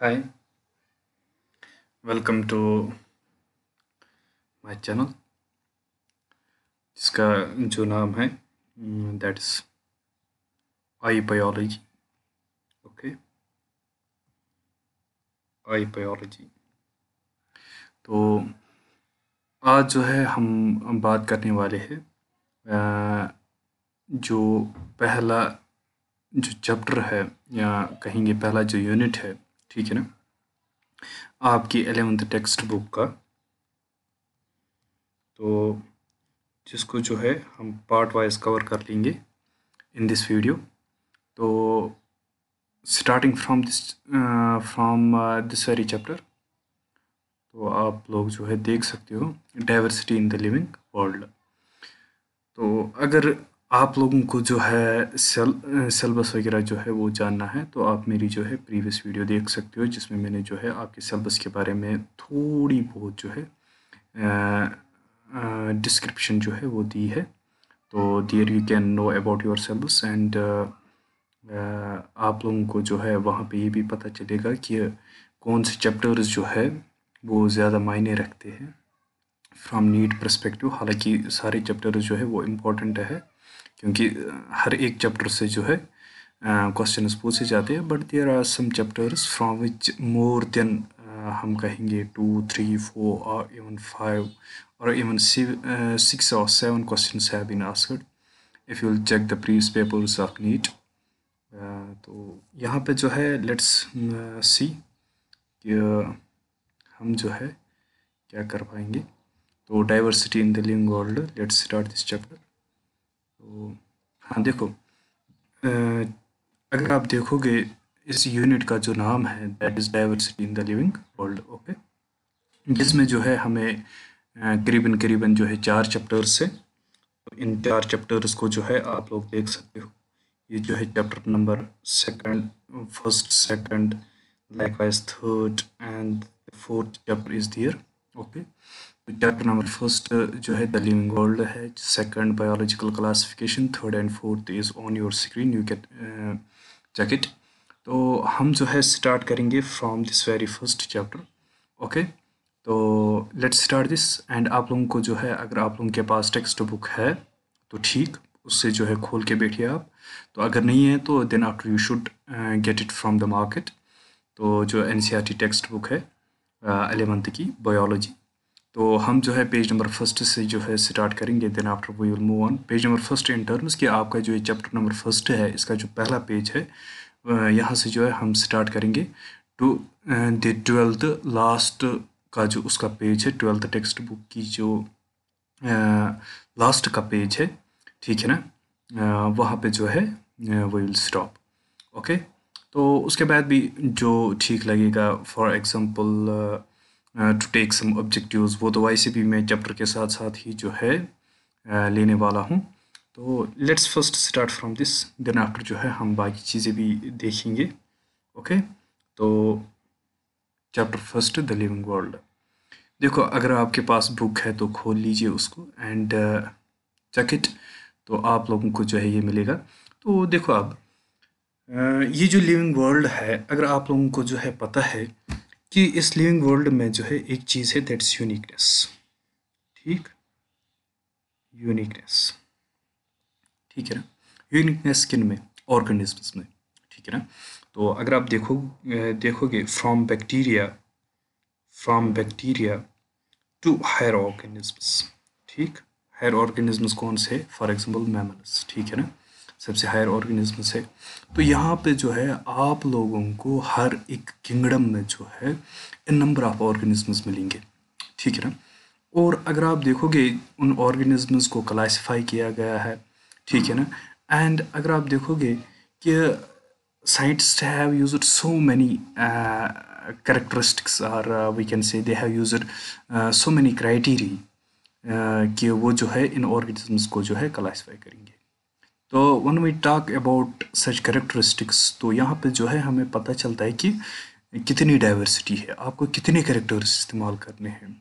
Hi, welcome to my channel जिसका जो नाम है that mm, is I biology okay I biology तो आज जो है हम बात करने वाले हैं जो पहला जो चैप्टर है या कहेंगे पहला जो यूनिट है ठीक है ना आपकी एलेवेंथ टेक्स्ट बुक का तो जिसको जो है हम पार्ट वाइज कवर कर लेंगे इन दिस वीडियो तो starting from this from this very chapter तो आप लोग जो है देख सकते हो diversity in the living world तो अगर आप लोगों को जो है सेल सिलेबस वगैरह जो है वो जानना है तो आप मेरी जो है प्रीवियस वीडियो देख सकते हो जिसमें मैंने जो है आपके सेलेबस के बारे में थोड़ी बहुत जो है डिस्क्रिप्शन जो है वो दी है तो there you can know about your syllabus and आप लोगों को जो है वहाँ पे ये भी पता चलेगा कि कौन से चैप्टर्स जो है वो ज़्यादा मायने रखते हैं फ्राम नीट परस्पेक्टिव हालांकि सारे चैप्टर्स जो है वो इम्पोर्टेंट है क्योंकि हर एक चैप्टर से जो है क्वेश्चन पूछे जाते हैं but there are some chapters from which more than हम कहेंगे टू थ्री फोर और इवन फाइव और इवन सिक्स और seven question have been asked if you check the previous papers of NEET तो यहाँ पे जो है लेट्स सी कि हम जो है क्या कर पाएंगे तो diversity in the living world let's start this chapter तो हाँ देखो अगर आप देखोगे इस यूनिट का जो नाम है that is diversity in the living world okay जिसमें जो है हमें करीबन करीबन जो है चार चैप्टर्स है तो इन चार चैप्टर्स को जो है आप लोग देख सकते हो ये जो है chapter number second first second like wise third and fourth chapter is there okay chapter number first जो है द लिविंग वर्ल्ड है second biological classification third and fourth is on your screen you can check it तो हम जो है start करेंगे from this very first chapter okay तो let's start this and आप लोगों को जो है अगर आप लोगों के पास टेक्स्ट बुक है तो ठीक उससे जो है खोल के बैठिए आप तो अगर नहीं है तो then after you should get it from the market तो जो एन टेक्स्ट बुक है एलेवंथ uh, की बायोलॉजी तो हम जो है पेज नंबर फर्स्ट से जो है स्टार्ट करेंगे then after we will move on page number first in terms कि आपका जो चैप्टर नंबर फर्स्ट है इसका जो पहला पेज है यहाँ से जो है हम स्टार्ट करेंगे टू द ट्वेल्थ लास्ट का जो उसका पेज है ट्वेल्थ टेक्स्ट बुक की जो लास्ट का पेज है ठीक है ना वहाँ पे जो है वी विल स्टॉप ओके तो उसके बाद भी जो ठीक लगेगा for example to take some objectives वो तो वैसे भी मैं चैप्टर के साथ साथ ही जो है uh, लेने वाला हूँ तो let's first start from this then after जो है हम बाकी चीज़ें भी देखेंगे ओके तो chapter first the living world देखो अगर आपके पास बुक है तो खोल लीजिए उसको एंड चेक इट तो आप लोगों को जो है ये मिलेगा तो देखो आप uh, ये जो लिविंग वर्ल्ड है अगर आप लोगों को जो है पता है कि इस लिविंग वर्ल्ड में जो है एक चीज़ है दैट्स यूनिकनेस ठीक यूनिकनेस ठीक है ना यूनिकनेस किन में ऑर्गेनिजम्स में ठीक है ना तो अगर आप देखो देखोगे from bacteria from bacteria to higher organisms ठीक हायर ऑर्गेनिजम्स कौन से फॉर एग्जाम्पल मैमल्स ठीक है ना सबसे हायर ऑर्गेनिजम्स है तो यहाँ पे जो है आप लोगों को हर एक किंगडम में जो है नंबर ऑफ ऑर्गेनिजम्स मिलेंगे ठीक है ना और अगर आप देखोगे उन ऑर्गेनिजम्स को क्लासिफाई किया गया है ठीक है ना एंड अगर आप देखोगे कि scientists have use so many characteristics are we can say they have have so uh, uh, uh, so uh, कि वो जो है इन ऑर्गेनिजम्स को जो है क्लासीफाई करेंगे तो when we talk about such characteristics तो यहाँ पे जो है हमें पता चलता है कि कितनी डाइवर्सिटी है आपको कितने करेक्टर्स इस्तेमाल करने हैं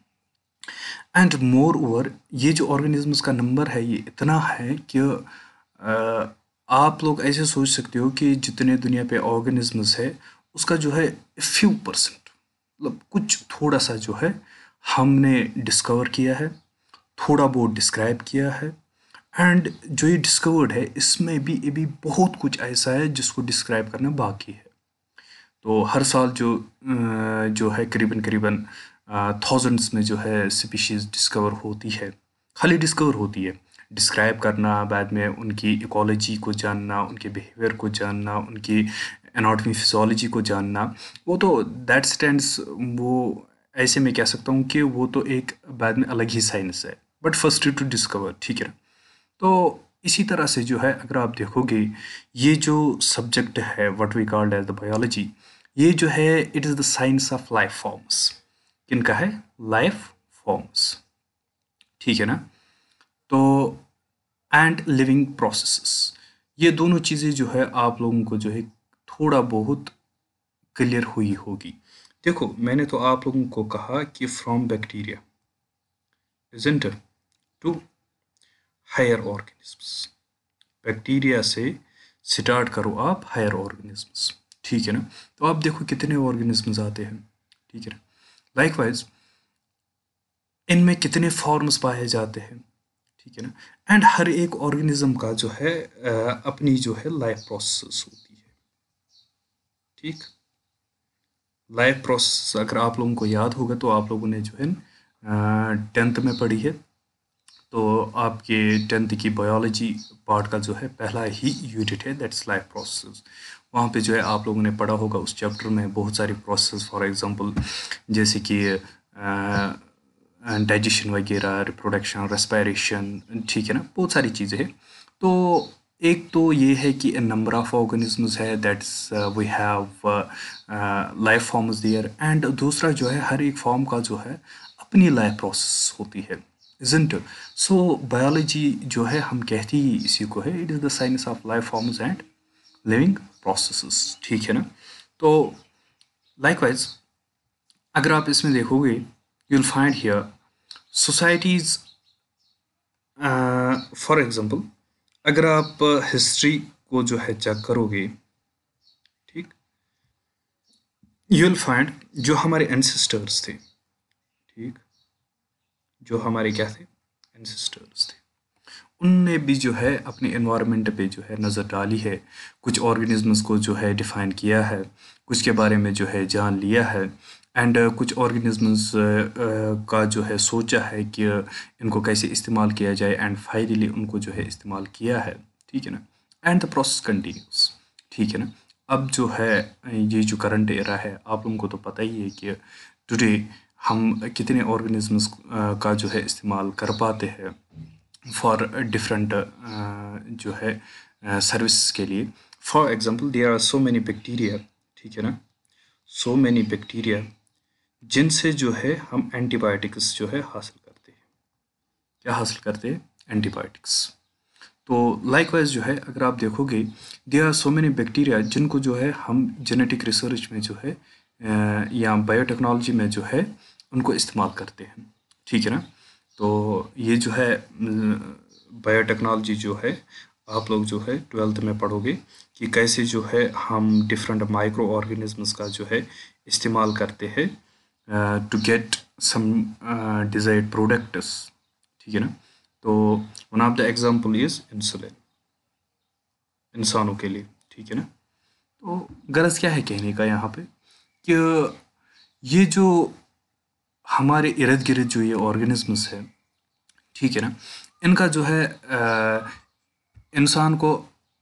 एंड मोर ओवर ये जो ऑर्गेनिजम्स का नंबर है ये इतना है कि आप लोग ऐसे सोच सकते हो कि जितने दुनिया पे ऑर्गेनिजम्स है उसका जो है फ्यू परसेंट मतलब कुछ थोड़ा सा जो है हमने डिस्कवर किया है थोड़ा बहुत डिस्क्राइब किया है एंड जो ये डिस्कवर्ड है इसमें भी अभी बहुत कुछ ऐसा है जिसको डिस्क्राइब करना बाकी है तो हर साल जो जो है करीबन करीबन थाउजेंड्स में जो है स्पीशीज़ डिस्कवर होती है खाली डिस्कवर होती है डिस्क्राइब करना बाद में उनकी इकोलॉजी को जानना उनके बिहेवियर को जानना उनकी एनाटमी फिजोलॉजी को जानना वो तो दैट स्टैंड वो ऐसे में कह सकता हूँ कि वो तो एक बाद में अलग ही साइंस है बट फर्स्ट टू डिस्कवर ठीक है तो इसी तरह से जो है अगर आप देखोगे ये जो सब्जेक्ट है what we called as the biology ये जो है it is the science of life forms किन का है लाइफ फॉर्म्स ठीक है ना तो एंड लिविंग प्रोसेसेस ये दोनों चीज़ें जो है आप लोगों को जो है थोड़ा बहुत क्लियर हुई होगी देखो मैंने तो आप लोगों को कहा कि फ्रॉम बैक्टीरिया इजेंट टू हायर ऑर्गेनिजम्स बैक्टीरिया से स्टार्ट करो आप हायर ऑर्गेनिजम्स ठीक है ना तो आप देखो कितने ऑर्गेनिजम्स आते हैं ठीक है ना लाइकवाइज इनमें कितने फॉर्म्स पाए जाते हैं ठीक है ना एंड हर एक ऑर्गेनिज्म का जो है अपनी जो है लाइफ प्रोसेस होती है ठीक लाइफ प्रोसेस अगर आप लोगों को याद होगा तो आप लोगों ने जो है टेंथ में पढ़ी है तो आपके टेंथ की बायोलॉजी पार्ट का जो है पहला ही यूनिट है दैट्स लाइफ प्रोसेस वहाँ पे जो है आप लोगों ने पढ़ा होगा उस चैप्टर में बहुत सारी प्रोसेस फॉर एग्जांपल जैसे कि डाइजेशन वगैरह रिप्रोडक्शन रेस्पायरेशन ठीक है ना बहुत सारी चीज़ें हैं तो एक तो ये है कि नंबर ऑफ ऑर्गेनिजम्स है that's we have life forms there and दूसरा जो है हर एक फॉर्म का जो है अपनी लाइफ प्रोसेस होती है इजेंट सो बायोलॉजी जो है हम कहते ही इसी को है it is the science of life forms and living process ठीक है ना तो लाइकवाइज अगर आप इसमें देखोगे you will find here societies for example अगर आप हिस्ट्री को जो है चेक करोगे ठीक यू विल फाइंड जो हमारे एनसेस्टर्स थे ठीक जो हमारे क्या थे एंसेस्टर्स थे उनने भी जो है अपने इन्वायरमेंट पे जो है नज़र डाली है कुछ ऑर्गेनिजम्स को जो है डिफ़ाइन किया है कुछ के बारे में जो है जान लिया है एंड uh, कुछ ऑर्गेनिजम्स uh, का जो है सोचा है कि इनको कैसे इस्तेमाल किया जाए एंड फाइनली उनको जो है इस्तेमाल किया है ठीक है ना एंड द प्रोसेस कंटिन्यूस ठीक है ना अब जो है ये जो करंट एरा है आप लोगों को तो पता ही है कि टुडे हम कितने ऑर्गेनिज़म्स का जो है इस्तेमाल कर पाते हैं फॉर डिफरेंट जो है सर्विस के लिए for example there are so many bacteria ठीक है ना सो मैनी बैक्टीरिया जिनसे जो है हम एंटीबायोटिक्स जो है हासिल करते हैं क्या हासिल करते हैं एंटीबायोटिक्स तो लाइकवाइज जो है अगर आप देखोगे they are so many bacteria जिनको जो है हम जेनेटिक रिसर्च में जो है या बायोटेक्नोलॉजी में जो है उनको इस्तेमाल करते हैं ठीक है ना तो ये जो है बायोटेक्नोलॉजी जो है आप लोग जो है ट्वेल्थ में पढ़ोगे कि कैसे जो है हम डिफरेंट माइक्रो ऑर्गेनिजम्स का जो है इस्तेमाल करते हैं to get some desired products ठीक है ना तो one of the example is insulin इंसानों के लिए ठीक है ना तो गरज क्या है कहने का यहाँ पे कि ये जो हमारे इर्द गिर्द जो ये ऑर्गेनिजम्स है ठीक है ना इनका जो है इंसान को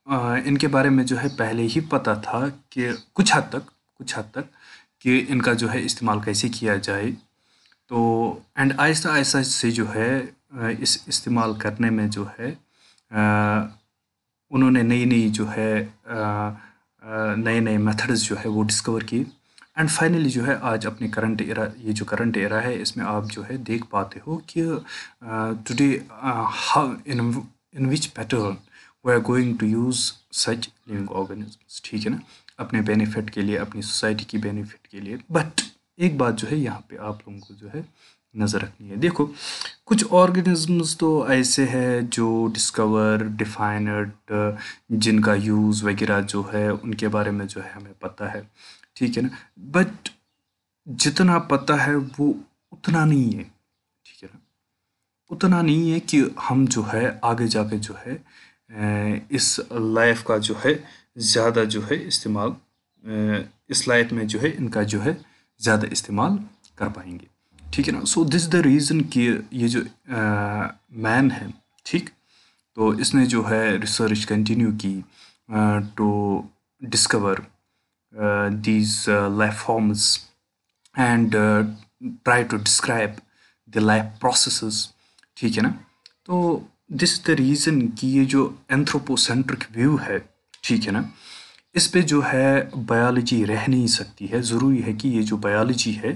आ, इनके बारे में जो है पहले ही पता था कि कुछ हद तक कुछ हद तक कि इनका जो है इस्तेमाल कैसे किया जाए तो एंड आहिस्ता आहिस्ता से जो है इस इस्तेमाल करने में जो है आ, उन्होंने नई नई जो है नए नए मेथड्स जो है वो डिस्कवर किए एंड फाइनली जो है आज अपने करंट एरा ये जो करंट एरा है इसमें आप जो है देख पाते हो कि today how in in which pattern we are going to use such living organisms ठीक है ना अपने बेनिफिट के लिए अपनी सोसाइटी की बेनिफिट के लिए बट एक बात जो है यहाँ पे आप लोगों को जो है नज़र रखनी है देखो कुछ ऑर्गेनिजम्स तो ऐसे हैं जो डिस्कवर डिफाइनड uh, जिनका यूज़ वगैरह जो है उनके बारे में जो है हमें पता है ठीक है ना बट जितना पता है वो उतना नहीं है ठीक है ना उतना नहीं है कि हम जो है आगे जाके जो है इस लाइफ का जो है ज़्यादा जो है इस्तेमाल इस लाइफ में जो है इनका जो है ज़्यादा इस्तेमाल कर पाएंगे ठीक है ना सो दिस द रीज़न कि ये जो मैन है ठीक तो इसने जो है रिसर्च कंटिन्यू की to discover Uh, these uh, life forms and try to describe the life processes ठीक है ना तो दिस इज द रीज़न कि ये जो एंथ्रोपोसेंट्रिक व्यू है ठीक है ना इस पे जो है बायोलॉजी रह नहीं सकती है ज़रूरी है कि ये जो बायोलॉजी है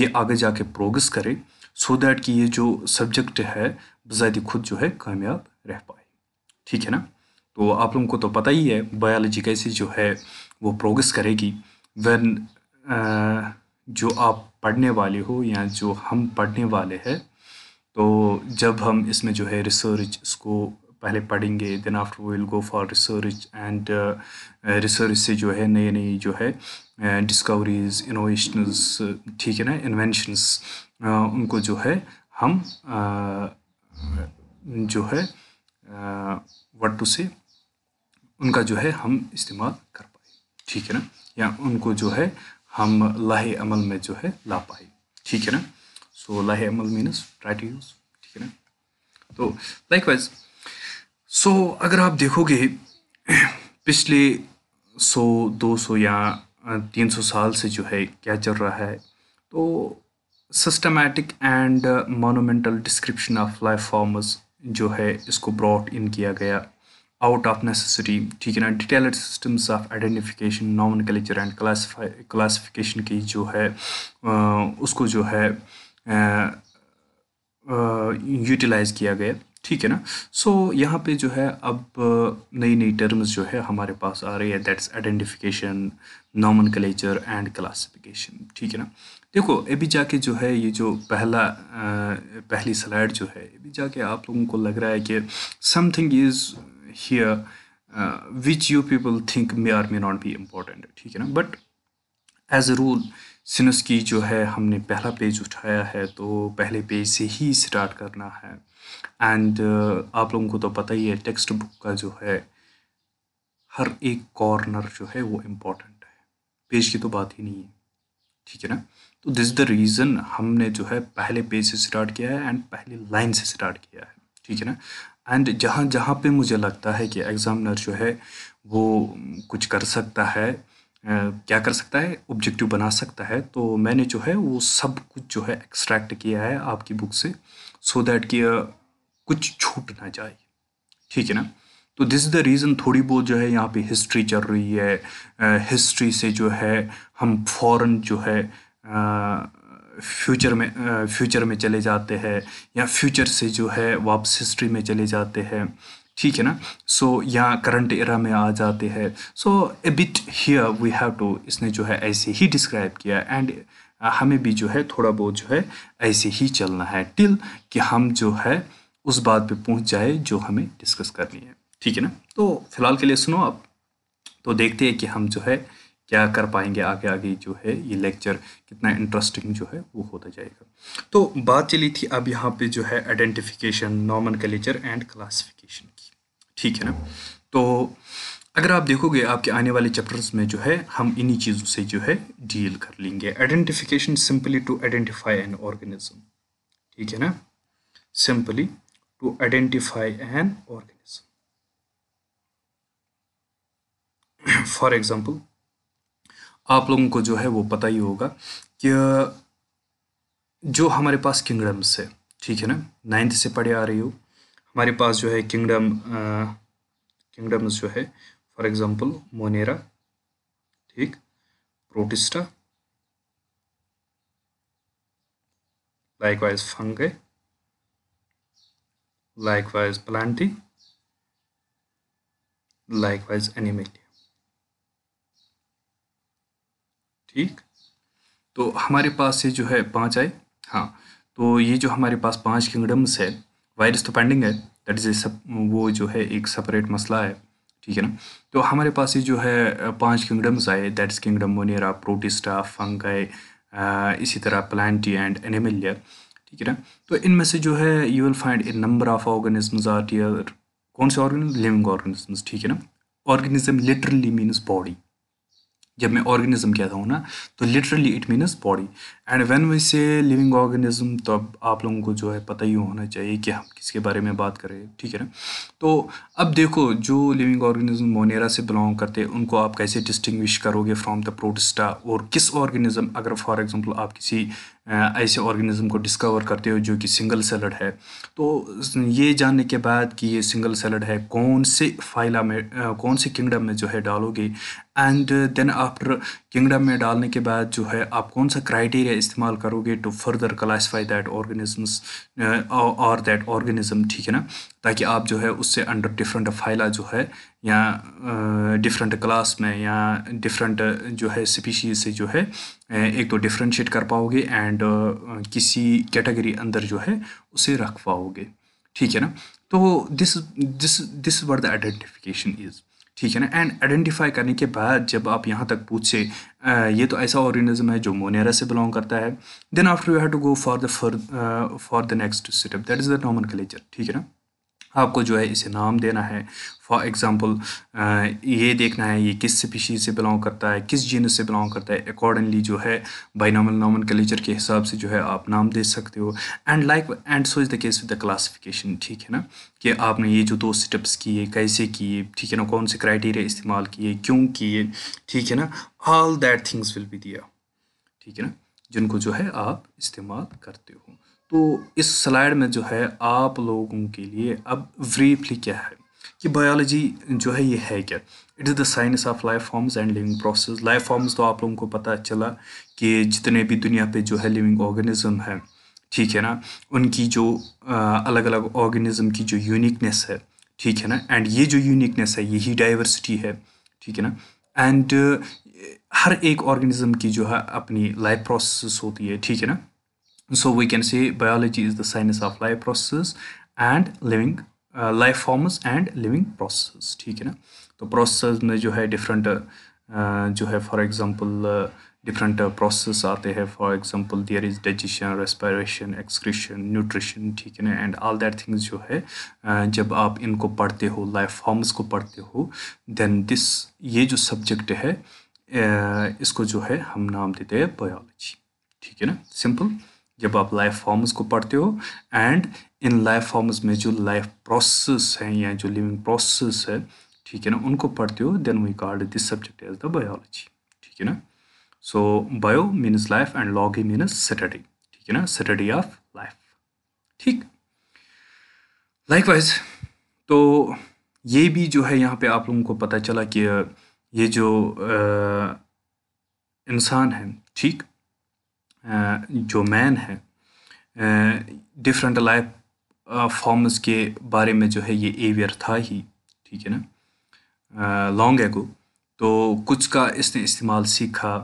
ये आगे जाके प्रोग्रेस करे सो so दैट कि ये जो सब्जेक्ट है बजाय खुद जो है कामयाब रह पाए ठीक है ना तो आप लोगों को तो पता ही है बायोलॉजी कैसे जो है वो प्रोग्रेस करेगी वन जो आप पढ़ने वाले हो या जो हम पढ़ने वाले हैं तो जब हम इसमें जो है रिसर्च इसको पहले पढ़ेंगे then after will go for research and research से जो है नई नई जो है डिस्कवरीज इनोवेशनस ठीक है ना इन्वेंशंस uh, उनको जो है हम uh, जो है वट टू से उनका जो है हम इस्तेमाल कर ठीक है ना या उनको जो है हम लाहे अमल में जो है ला पाए ठीक है ना सो लाहे अमल मीनस ट्राई टू यूज़ ठीक है ना तो लाइक वाइज सो अगर आप देखोगे पिछले सौ दो सौ या तीन सौ साल से जो है क्या चल रहा है तो systematic and monumental description of life forms जो है इसको ब्रॉट इन किया गया out of necessity ठीक है ना detailed systems of identification nomenclature and classification की जो है उसको जो है यूटिलाइज़ किया गया ठीक है ना सो so, यहाँ पे जो है अब नई नई टर्म्स जो है हमारे पास आ रही है that's identification nomenclature and classification ठीक है ना देखो अभी जाके जो है ये जो पहला पहली स्लाइड जो है अभी जाके आप लोगों को लग रहा है कि something is here uh, which you people think may और may not be important ठीक है ना but as a rule सिनस की जो है हमने पहला पेज उठाया है तो पहले पेज से ही स्टार्ट करना है एंड uh, आप लोगों को तो पता ही है टेक्स्ट बुक का जो है हर एक कॉर्नर जो है वो इम्पोर्टेंट है पेज की तो बात ही नहीं है ठीक है ना तो दिस द रीज़न हमने जो है पहले पेज से स्टार्ट किया है एंड पहले लाइन से स्टार्ट किया है ठीक है ना एंड जहाँ जहाँ पे मुझे लगता है कि एग्ज़ामिनर जो है वो कुछ कर सकता है क्या कर सकता है ऑब्जेक्टिव बना सकता है तो मैंने जो है वो सब कुछ जो है एक्सट्रैक्ट किया है आपकी बुक से सो so दैट कि कुछ छूट ना जाए ठीक है ना तो दिस इज़ द रीज़न थोड़ी बहुत जो है यहाँ पे हिस्ट्री चल रही है हिस्ट्री से जो है हम फॉरन जो है आ, फ्यूचर में फ्यूचर में चले जाते हैं या फ्यूचर से जो है वापस हिस्ट्री में चले जाते हैं ठीक है ना सो so, यहाँ करंट एरा में आ जाते हैं so a bit here we have to इसने जो है ऐसे ही डिस्क्राइब किया एंड हमें भी जो है थोड़ा बहुत जो है ऐसे ही चलना है टिल कि हम जो है उस बात पे पहुंच जाए जो हमें डिस्कस करनी है ठीक है ना तो फिलहाल के लिए सुनो आप तो देखते हैं कि हम जो है क्या कर पाएंगे आगे आगे जो है ये लेक्चर कितना इंटरेस्टिंग जो है वो होता जाएगा तो बात चली थी अब यहाँ पे जो है identification nomenclature and classification की ठीक है ना तो अगर आप देखोगे आपके आने वाले चैप्टर्स में जो है हम इन्हीं चीज़ों से जो है डील कर लेंगे identification simply to identify an organism ठीक है ना simply to identify an organism for example आप लोगों को जो है वो पता ही होगा कि जो हमारे पास किंगडम्स है ठीक है ना नाइन्थ से पढ़े आ रही हो हमारे पास जो है किंगडम किंगडम्स जो है फॉर एग्जांपल मोनेरा ठीक Protista likewise fungi likewise Plantae likewise Animalia ठीक तो हमारे पास ये जो है पाँच आए हाँ तो ये जो हमारे पास पांच किंगडम्स है वायरस तो पेंडिंग है दैट इज़ ए सब वो जो है एक सेपरेट मसला है ठीक है ना तो हमारे पास ये जो है पांच किंगडम्स आए that's kingdom Monera Protista fungi इसी तरह प्लान्टी एंड एनिमिलिया ठीक है ना तो इनमें से जो है you will find a number of organisms are there कौन से ऑर्गेनिज लिविंग ऑर्गेनिजम्स ठीक है ना ऑर्गेनिज्म लिटरली मीन्स बॉडी जब मैं ऑर्गेनिज्म कहता हूँ ना तो literally it means body and when we say living organism तो अब आप लोगों को जो है पता ही होना चाहिए कि हम किसके बारे में बात करें ठीक है ना तो अब देखो जो लिविंग ऑर्गेनिज्म मोनेरा से बिलोंग करते हैं उनको आप कैसे डिस्टिंग्विश करोगे फ्रॉम द प्रोटिस्टा और किस ऑर्गेनिज्म अगर फॉर एग्ज़ाम्पल आप किसी ऐसे ऑर्गेनिज्म को डिस्कवर करते हो जो कि सिंगल सेलड है तो ये जानने के बाद कि ये सिंगल सेलड है कौन से फाइला में कौन से किंगडम में जो है डालोगे एंड देन आफ्टर किंगडम में डालने के बाद जो है आप कौन सा क्राइटेरिया इस्तेमाल करोगे to further classify that organisms और दैट ऑर्गेनिज्म ठीक है ना ताकि आप जो है उससे अंडर डिफरेंट फाइला जो है या डिफरेंट क्लास में या डिफरेंट जो है स्पीशीज से जो है एक तो डिफ्रेंशिएट कर पाओगे एंड किसी कैटेगरी अंदर जो है उसे रख पाओगे ठीक है ना तो this this this were the identification is ठीक है ना एंड आइडेंटिफाई करने के बाद जब आप यहाँ तक पूछे ये तो ऐसा ऑर्गेनिज्म है जो मोनेरा से बिलोंग करता है then after you have to go for the for the next step that is the नॉमन ठीक है ना आपको जो है इसे नाम देना है फॉर एग्ज़ाम्पल ये देखना है ये किस स्पीशीज़ से बिलोंग करता है किस जीनस से बिलोंग करता है अकॉर्डिंगली जो है बाइनॉमल नॉमन कल्चर के हिसाब से जो है आप नाम दे सकते हो and like and so is the case with the classification ठीक है ना कि आपने ये जो दो स्टेप्स किए कैसे किए ठीक है ना कौन से क्राइटेरिया इस्तेमाल किए क्यों किए ठीक है ना all that things will be दिया ठीक है ना जिनको जो है आप इस्तेमाल करते हो तो इस स्लाइड में जो है आप लोगों के लिए अब ब्रीफली क्या है कि बायोलॉजी जो है ये है क्या it is the science of life forms and living process life forms तो आप लोगों को पता चला कि जितने भी दुनिया पे जो है लिविंग ऑर्गेनिज्म है ठीक है ना उनकी जो अलग अलग ऑर्गेनिज्म की जो यूनिकनेस है ठीक है ना एंड ये जो यूनिकनेस है यही डाइवर्सिटी है ठीक है ना एंड हर एक ऑर्गेनिज्म की जो है अपनी लाइफ प्रोसेस होती है ठीक है ना So we can say biology is the science of life processes and living life forms and living process ठीक है ना तो प्रोसेस में जो है डिफरेंट uh, जो है फॉर एग्जांपल डिफरेंट प्रोसेस आते हैं for example there is digestion respiration excretion nutrition ठीक है ना एंड ऑल दैट थिंग्स जो है uh, जब आप इनको पढ़ते हो लाइफ फॉर्म्स को पढ़ते हो देन दिस ये जो सब्जेक्ट है uh, इसको जो है हम नाम देते हैं बायोलॉजी ठीक है ना सिंपल जब आप लाइफ फॉर्म्स को पढ़ते हो एंड इन लाइफ फॉर्म्स में जो लाइफ प्रोसेस हैं या जो लिविंग प्रोसेस है ठीक है ना उनको पढ़ते हो then we called this subject as the biology ठीक है ना so bio means life and logy means study ठीक है ना सैटरडे ऑफ लाइफ ठीक लाइकवाइज तो ये भी जो है यहाँ पे आप लोगों को पता चला कि ये जो इंसान है ठीक जो मैन है डिफरेंट लाइफ फॉर्म्स के बारे में जो है ये एवियर था ही ठीक है ना लॉन्ग एगो तो कुछ का इसने इस्तेमाल सीखा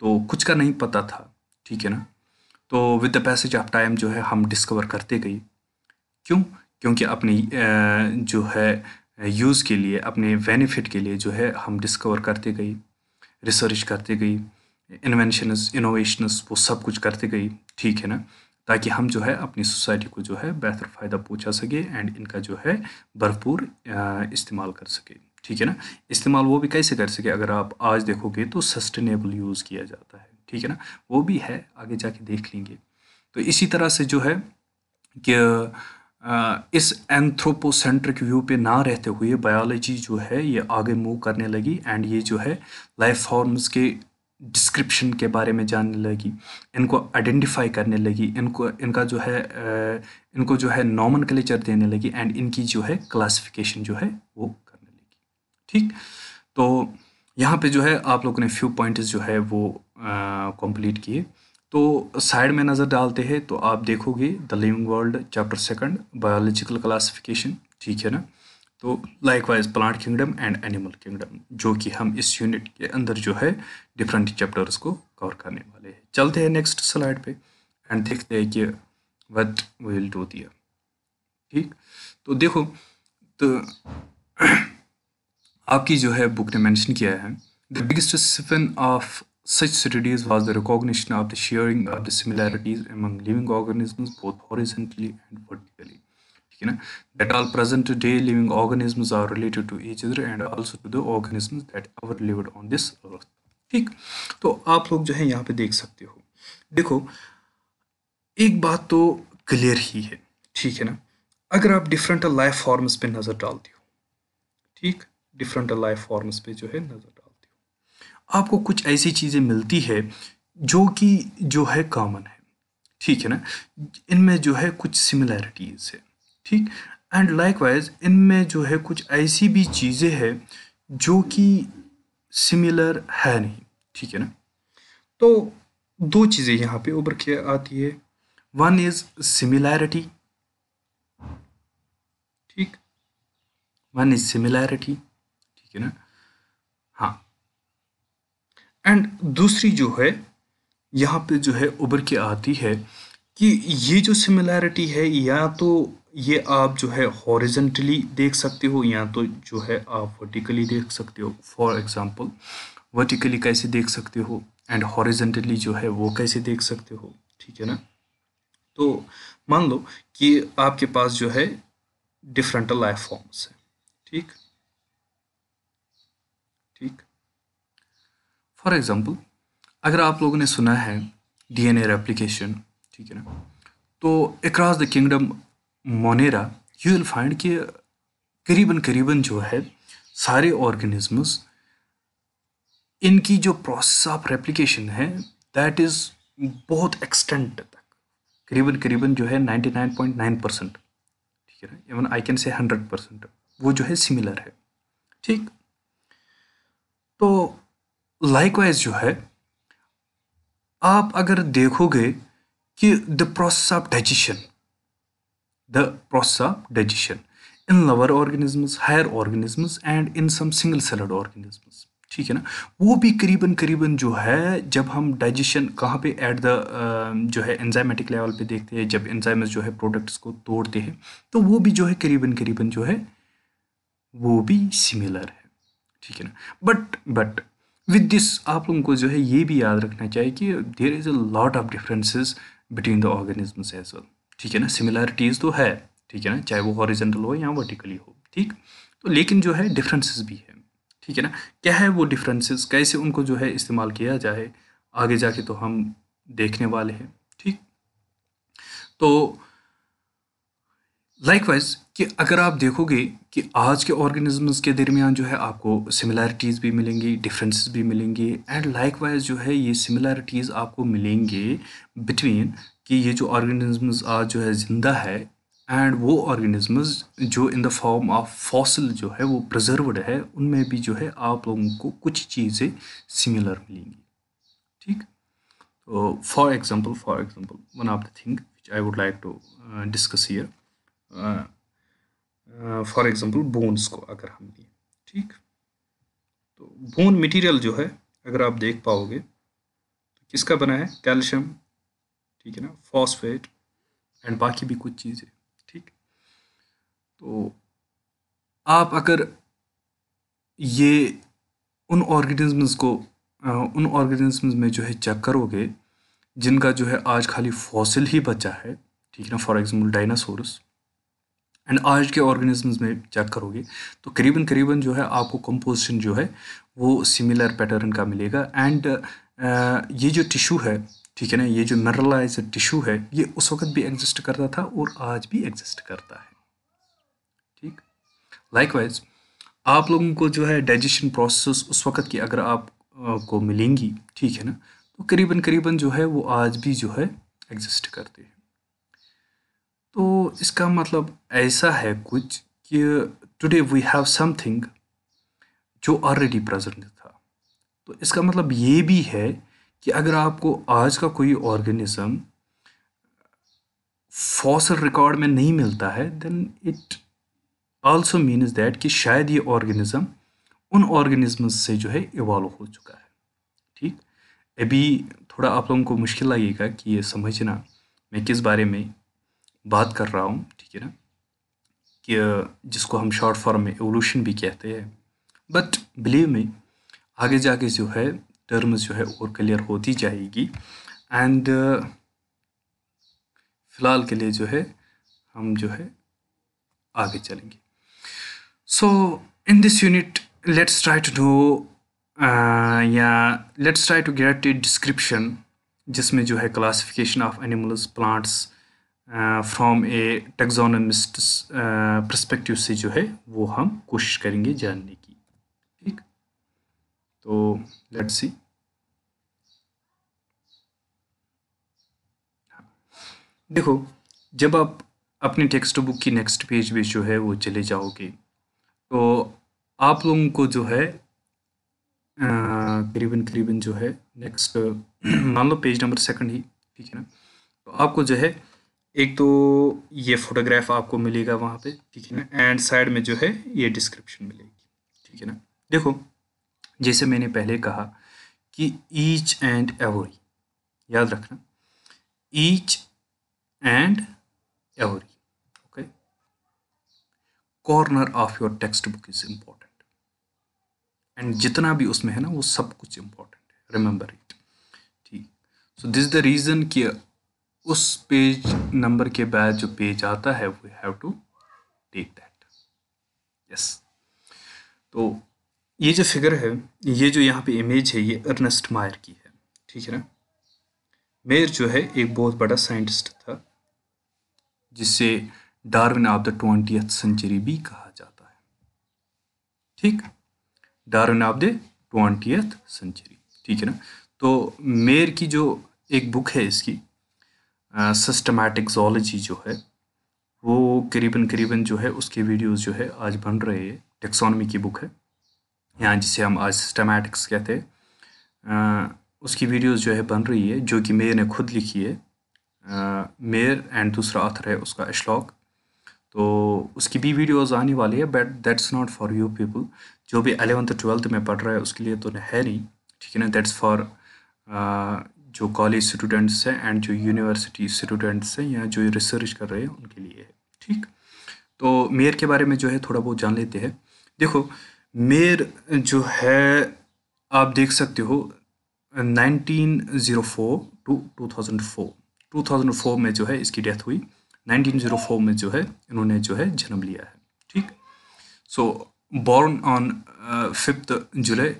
तो कुछ का नहीं पता था ठीक है ना तो with the passage of time जो है हम डिस्कवर करते गए क्यों क्योंकि अपनी जो है यूज़ के लिए अपने बेनिफिट के लिए जो है हम डिस्कवर करते गए रिसर्च करते गई इन्वेंशनस इनोवेशनस वो सब कुछ करते गई ठीक है ना ताकि हम जो है अपनी सोसाइटी को जो है बेहतर फ़ायदा पहुंचा सके एंड इनका जो है भरपूर इस्तेमाल कर सके ठीक है ना इस्तेमाल वो भी कैसे कर सके अगर आप आज देखोगे तो सस्टेनेबल यूज़ किया जाता है ठीक है ना वो भी है आगे जाके देख लेंगे तो इसी तरह से जो है कि इस एंथ्रोपोसेंट्रिक व्यू पे ना रहते हुए बायोलॉजी जो है ये आगे मूव करने लगी एंड ये जो है लाइफ फॉर्म्स के डिस्क्रिप्शन के बारे में जानने लगी इनको आइडेंटिफाई करने लगी इनको इनका जो है इनको जो है नॉमन कल्चर देने लगी एंड इनकी जो है क्लासिफिकेशन जो है वो करने लगी ठीक तो यहाँ पे जो है आप लोगों ने फ्यू पॉइंट्स जो है वो कंप्लीट किए तो साइड में नज़र डालते हैं तो आप देखोगे the living world chapter second biological classification ठीक है ना तो likewise plant kingdom and animal kingdom जो कि हम इस यूनिट के अंदर जो है डिफरेंट चैप्टर्स को कवर करने वाले हैं चलते हैं नेक्स्ट स्लाइड पे एंड देखते हैं कि वट विल डू दिया ठीक तो देखो तो आपकी जो है बुक ने मेंशन किया है the biggest spinoff of such studies was the recognition of the sharing of the similarities among living organisms both horizontally and vertically you know that all present day living organisms are related to each other and also to the organisms that ever lived on this earth ठीक तो आप लोग जो है यहाँ पे देख सकते हो देखो एक बात तो क्लियर ही है ठीक है ना अगर आप डिफरेंट लाइफ फॉर्म्स पे नज़र डालती हो ठीक डिफरेंट लाइफ फॉर्म्स पे जो है नज़र डालती हो आपको कुछ ऐसी चीज़ें मिलती है जो कि जो है कॉमन है ठीक है ना इनमें जो है कुछ सिमिलैरिटीज़ है ठीक एंड लाइक वाइज इनमें जो है कुछ ऐसी भी चीज़ें हैं जो कि सिमिलर है नहीं ठीक है ना तो दो चीज़ें यहाँ पे उभर के आती है वन इज सिमिलैरिटी ठीक वन इज सिमिलैरिटी ठीक है ना हाँ एंड दूसरी जो है यहाँ पे जो है उभर के आती है कि ये जो सिमिलैरिटी है या तो ये आप जो है हॉरिजेंटली देख सकते हो या तो जो है आप वर्टिकली देख सकते हो फॉर एग्जांपल वर्टिकली कैसे देख सकते हो एंड हॉरिजेंटली जो है वो कैसे देख सकते हो ठीक है ना तो मान लो कि आपके पास जो है डिफरेंट लाइफ फॉर्म्स है ठीक ठीक फॉर एग्जांपल अगर आप लोगों ने सुना है डीएनए रेप्लिकेशन ठीक है ना तो across the kingdom Monera you will find कि करीबन करीबन जो है सारे ऑर्गेनिजम्स इनकी जो प्रोसेस ऑफ रेप्लिकेशन है दैट इज़ बहुत एक्सटेंट तक करीबन करीबन जो है 99.9 परसेंट ठीक है ना even I can say 100 percent वो जो है सिमिलर है ठीक तो लाइकवाइज जो है आप अगर देखोगे कि the process of digestion the process of digestion in lower organisms higher organisms and in some single celled organisms ठीक है ना वो भी करीबन करीबन जो है जब हम डाइजेशन कहाँ पे एट द जो है एंजाइमेटिक लेवल पे देखते हैं जब एंजाइम्स जो है प्रोडक्ट्स को तोड़ते हैं तो वो भी जो है करीबन करीबन जो है वो भी सिमिलर है ठीक है ना बट बट विद दिस आप लोगों को जो है ये भी याद रखना चाहिए कि there is a lot of differences between the organisms as well ठीक है ना सिमिलैरिटीज़ तो है ठीक है ना चाहे वो हॉरिजेंटल हो या वर्टिकली हो ठीक तो लेकिन जो है डिफरेंसेस भी है ठीक है ना क्या है वो डिफरेंसेस कैसे उनको जो है इस्तेमाल किया जाए आगे जाके तो हम देखने वाले हैं ठीक तो लाइकवाइज कि अगर आप देखोगे कि आज के ऑर्गेनिजम्स के दरमियान जो है आपको सिमिलैरिटीज़ भी मिलेंगी डिफरेंसेस भी मिलेंगे एंड लाइक वाइज जो है ये सिमिलैरिटीज़ आपको मिलेंगे बिटवीन कि ये जो ऑर्गेनिजम्स आज जो है ज़िंदा है एंड वो ऑर्गेनिजम्स जो in the form of fossil जो है वो प्रिजर्वड है उनमें भी जो है आप लोगों को कुछ चीज़ें सिमिलर मिलेंगी ठीक तो for example for example one of the thing which I would like to discuss here for example bones को अगर हम लें ठीक तो बोन मटेरियल जो है अगर आप देख पाओगे तो किसका बना है कैल्शियम ठीक है ना फॉस्फेट एंड बाकी भी कुछ चीज़ें ठीक तो आप अगर ये उन ऑर्गेनिजम्स को उन ऑर्गेनिजम्स में जो है चेक करोगे जिनका जो है आज खाली फॉसिल ही बचा है ठीक है ना फॉर एग्जांपल डायनासोरस एंड आज के ऑर्गेनिजम्स में चेक करोगे तो करीबन करीबन जो है आपको कंपोजिशन जो है वो सिमिलर पैटर्न का मिलेगा एंड ये जो टिशू है ठीक है ना ये जो मिनरलाइज टिशू है ये उस वक्त भी एग्जिस्ट करता था और आज भी एग्जिस्ट करता है ठीक लाइकवाइज आप लोगों को जो है डाइजेशन प्रोसेस उस वक्त की अगर आप को मिलेंगी ठीक है ना तो करीबन करीबन जो है वो आज भी जो है एग्जिस्ट करते हैं तो इसका मतलब ऐसा है कुछ कि टुडे वी हैव समथिंग जो ऑलरेडी प्रेजेंट था तो इसका मतलब ये भी है कि अगर आपको आज का कोई ऑर्गेनिज़म फॉसल रिकॉर्ड में नहीं मिलता है then it also means that कि शायद ये ऑर्गेनिज़म उन ऑर्गेनिज्म से जो है इवॉल्व हो चुका है ठीक अभी थोड़ा आप लोगों को मुश्किल लगेगा कि ये समझना मैं किस बारे में बात कर रहा हूँ ठीक है ना कि जिसको हम शॉर्ट फॉर्म में एवोल्यूशन भी कहते हैं बट बिलीव में आगे जाके जो है टर्म्स जो है और क्लियर होती जाएगी एंड फ़िलहाल के लिए जो है हम जो है आगे चलेंगे so in this unit let's try to do या let's try to get a description जिसमें जो है classification of animals plants from a taxonomist perspective से जो है वो हम कोशिश करेंगे जानने की ठीक तो लेट्स सी देखो जब आप अपनी टेक्स्ट बुक की नेक्स्ट पेज पे जो है वो चले जाओगे तो आप लोगों को जो है करीबन करीबन जो है नेक्स्ट मान लो पेज नंबर सेकंड ही ठीक है ना तो आपको जो है एक तो ये फोटोग्राफ आपको मिलेगा वहाँ पे ठीक है ना एंड साइड में जो है ये डिस्क्रिप्शन मिलेगी ठीक है ना देखो जैसे मैंने पहले कहा कि ईच एंड एवरी याद रखना each and every okay corner of your textbook is important and जितना भी उसमें है ना वो सब कुछ इम्पोर्टेंट है रिमेंबर इट ठीक सो दिस द रीज़न कि उस पेज नंबर के बाद जो पेज आता है we have to take that yes तो ये जो फिगर है ये जो यहाँ पे इमेज है ये अर्नेस्ट मायर की है ठीक है ना मेयर जो है एक बहुत बड़ा साइंटिस्ट था जिसे Darwin of the twentieth century भी कहा जाता है ठीक Darwin of the twentieth century ठीक है ना तो मेयर की जो एक बुक है इसकी सिस्टमैटिक जोलॉजी जो है वो करीबन करीबन जो है उसके वीडियोस जो है आज बन रहे हैं टेक्सोनमी की बुक है यहाँ जिसे हम आज सिस्टमैटिक्स कहते हैं उसकी वीडियोस जो है बन रही है जो कि मेयर ने खुद लिखी है मेयर एंड दूसरा आथर है उसका अश्लॉक तो उसकी भी वीडियोस आने वाली है but that's not for you people जो भी एलेवंथ ट्वेल्थ में पढ़ रहा है उसके लिए तो है नहीं ठीक है ना दैट्स फॉर जो कॉलेज स्टूडेंट्स हैं एंड जो यूनिवर्सिटी स्टूडेंट्स हैं या जो रिसर्च कर रहे हैं उनके लिए है ठीक तो मेयर के बारे में जो है थोड़ा बहुत जान लेते हैं देखो मेयर जो है आप देख सकते हो 1904 टू 2004 2004 में जो है इसकी डेथ हुई 1904 में जो है इन्होंने जो है जन्म लिया है ठीक so born on fifth July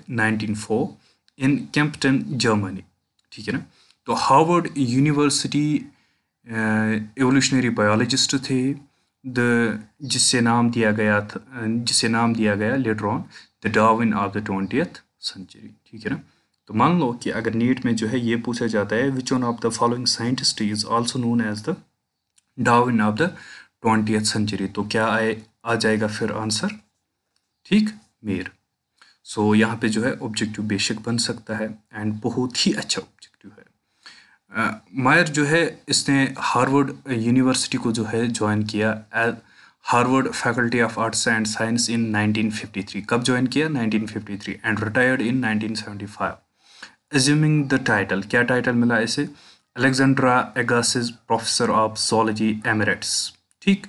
1904 in Kempten Germany ठीक है ना तो हार्वर्ड यूनिवर्सिटी एवोल्यूशनरी बायोलॉजिस्ट थे द जिससे नाम दिया गया था जिसे नाम दिया गया later on the Darwin of the twentieth century ठीक है ना तो मान लो कि अगर नीट में जो है ये पूछा जाता है which one of the following scientist is also known as the Darwin of the twentieth century तो क्या आए आ जाएगा फिर आंसर ठीक मेर सो so, यहाँ पे जो है ऑब्जेक्टिव बेशक बन सकता है एंड बहुत ही अच्छा ऑब्जेक्टिव है मायर uh, जो है इसने हार्वर्ड यूनिवर्सिटी को जो है ज्वाइन किया as Harvard faculty of arts and science in 1953 कब ज्वाइन किया 1953 and retired in 1975 assuming the title क्या टाइटल मिला इसे Alexander Agassiz professor of zoology emeritus ठीक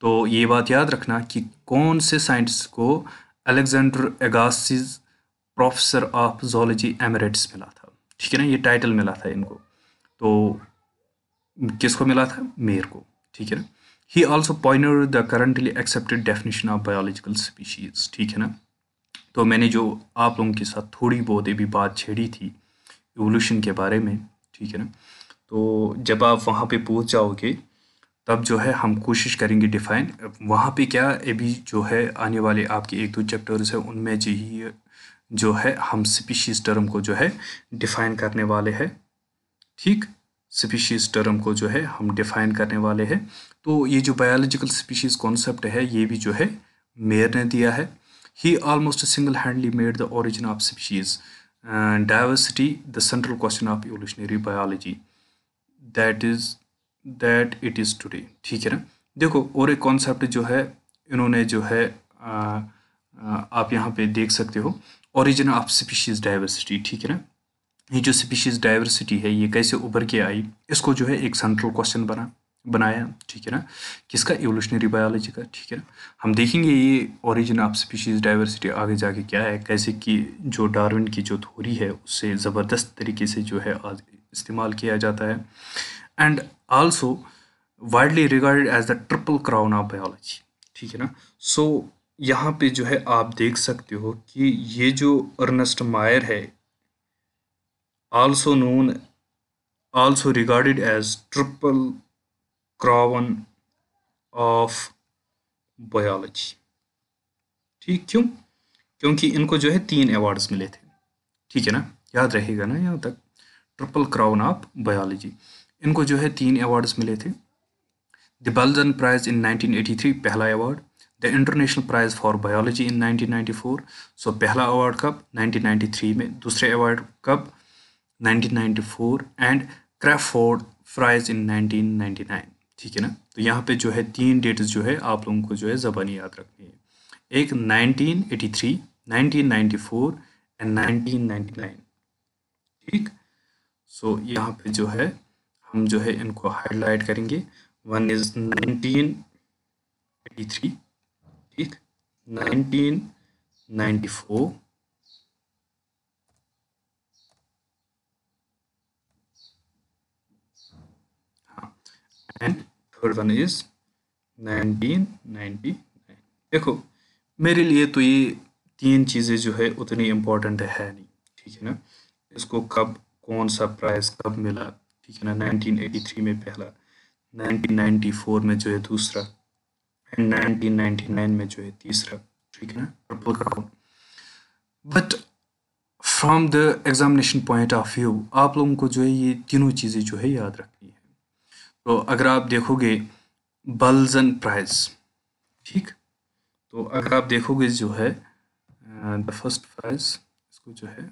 तो ये बात याद रखना कि कौन से साइंटिस्ट को Alexander Agassiz professor of zoology emeritus मिला था ठीक है ना ये टाइटल मिला था इनको तो किसको मिला था मेयर को ठीक है ना he also pioneered the currently accepted definition of biological species ठीक है ना तो मैंने जो आप लोगों के साथ थोड़ी बहुत भी बात छेड़ी थी एवोल्यूशन के बारे में ठीक है ना तो जब आप वहाँ पे पहुँच जाओगे तब जो है हम कोशिश करेंगे डिफ़ाइन वहाँ पे क्या अभी जो है आने वाले आपके एक दो चैप्टर्स हैं उनमें जो ही जो है हम स्पीशीज़ टर्म को जो है डिफ़ाइन करने वाले हैं ठीक स्पीशीज़ टर्म को जो है हम डिफ़ाइन करने वाले हैं तो ये जो बायोलॉजिकल स्पीशीज़ कॉन्सेप्ट है ये भी जो है मेयर ने दिया है ही almost single handedly made the origin of species diversity the central question of evolutionary biology that is that it is today ठीक है ना देखो और एक कॉन्सेप्ट जो है इन्होंने जो है आ, आ, आप यहाँ पे देख सकते हो ओरिजिन ऑफ स्पीशीज़ डाइवर्सिटी ठीक है ना ये जो स्पीशीज़ डाइवर्सिटी है ये कैसे उभर के आई इसको जो है एक सेंट्रल क्वेश्चन बना बनाया ठीक है ना किसका एवोल्यूशनरी बायोलॉजी का ठीक है ना हम देखेंगे ये ओरिजिन ऑफ स्पीशीज़ डाइवर्सिटी आगे जाके क्या है कैसे कि जो डार्विन की जो थोरी है उससे ज़बरदस्त तरीके से जो है आज इस्तेमाल किया जाता है and also widely regarded as the triple crown of biology ठीक है ना सो so, यहाँ पे जो है आप देख सकते हो कि ये जो अर्नस्ट मायर है also known also regarded as triple crown of biology ठीक क्यों क्योंकि इनको जो है तीन अवार्ड्स मिले थे ठीक है ना याद रहेगा ना यहाँ तक ट्रिपल क्राउन ऑफ बायोलॉजी इनको जो है तीन अवार्ड्स मिले थे द बल्जन प्राइज़ इन 1983 पहला award the international prize for biology in 1994 सो पहला अवार्ड कब 1993 में दूसरे अवार्ड कब 1994 एंड क्रैफोर्ड प्राइज़ इन 1999 ठीक है ना तो यहाँ पे जो है तीन डेट्स जो है आप लोगों को जो है ज़बानी याद रखनी है एक 1983 1994 एंड 1999 ठीक सो so, यहाँ पे जो है हम जो है इनको हाईलाइट करेंगे one is nineteen eighty three ठीक nineteen ninety four and third one is nineteen ninety nine देखो मेरे लिए तो ये तीन चीज़ें जो है उतनी इम्पोर्टेंट है नहीं ठीक है ना इसको कब कौन सा प्राइस कब मिला ठीक है ना 1983 में पहला 1994 में जो है दूसरा एंड 1999 में जो है तीसरा ठीक है ना पर्पल का but from the examination point of view आप लोगों को जो है ये तीनों चीज़ें जो है याद रखनी है तो अगर आप देखोगे बल्जन प्राइज ठीक तो अगर आप देखोगे जो है द फर्स्ट प्राइज इसको जो है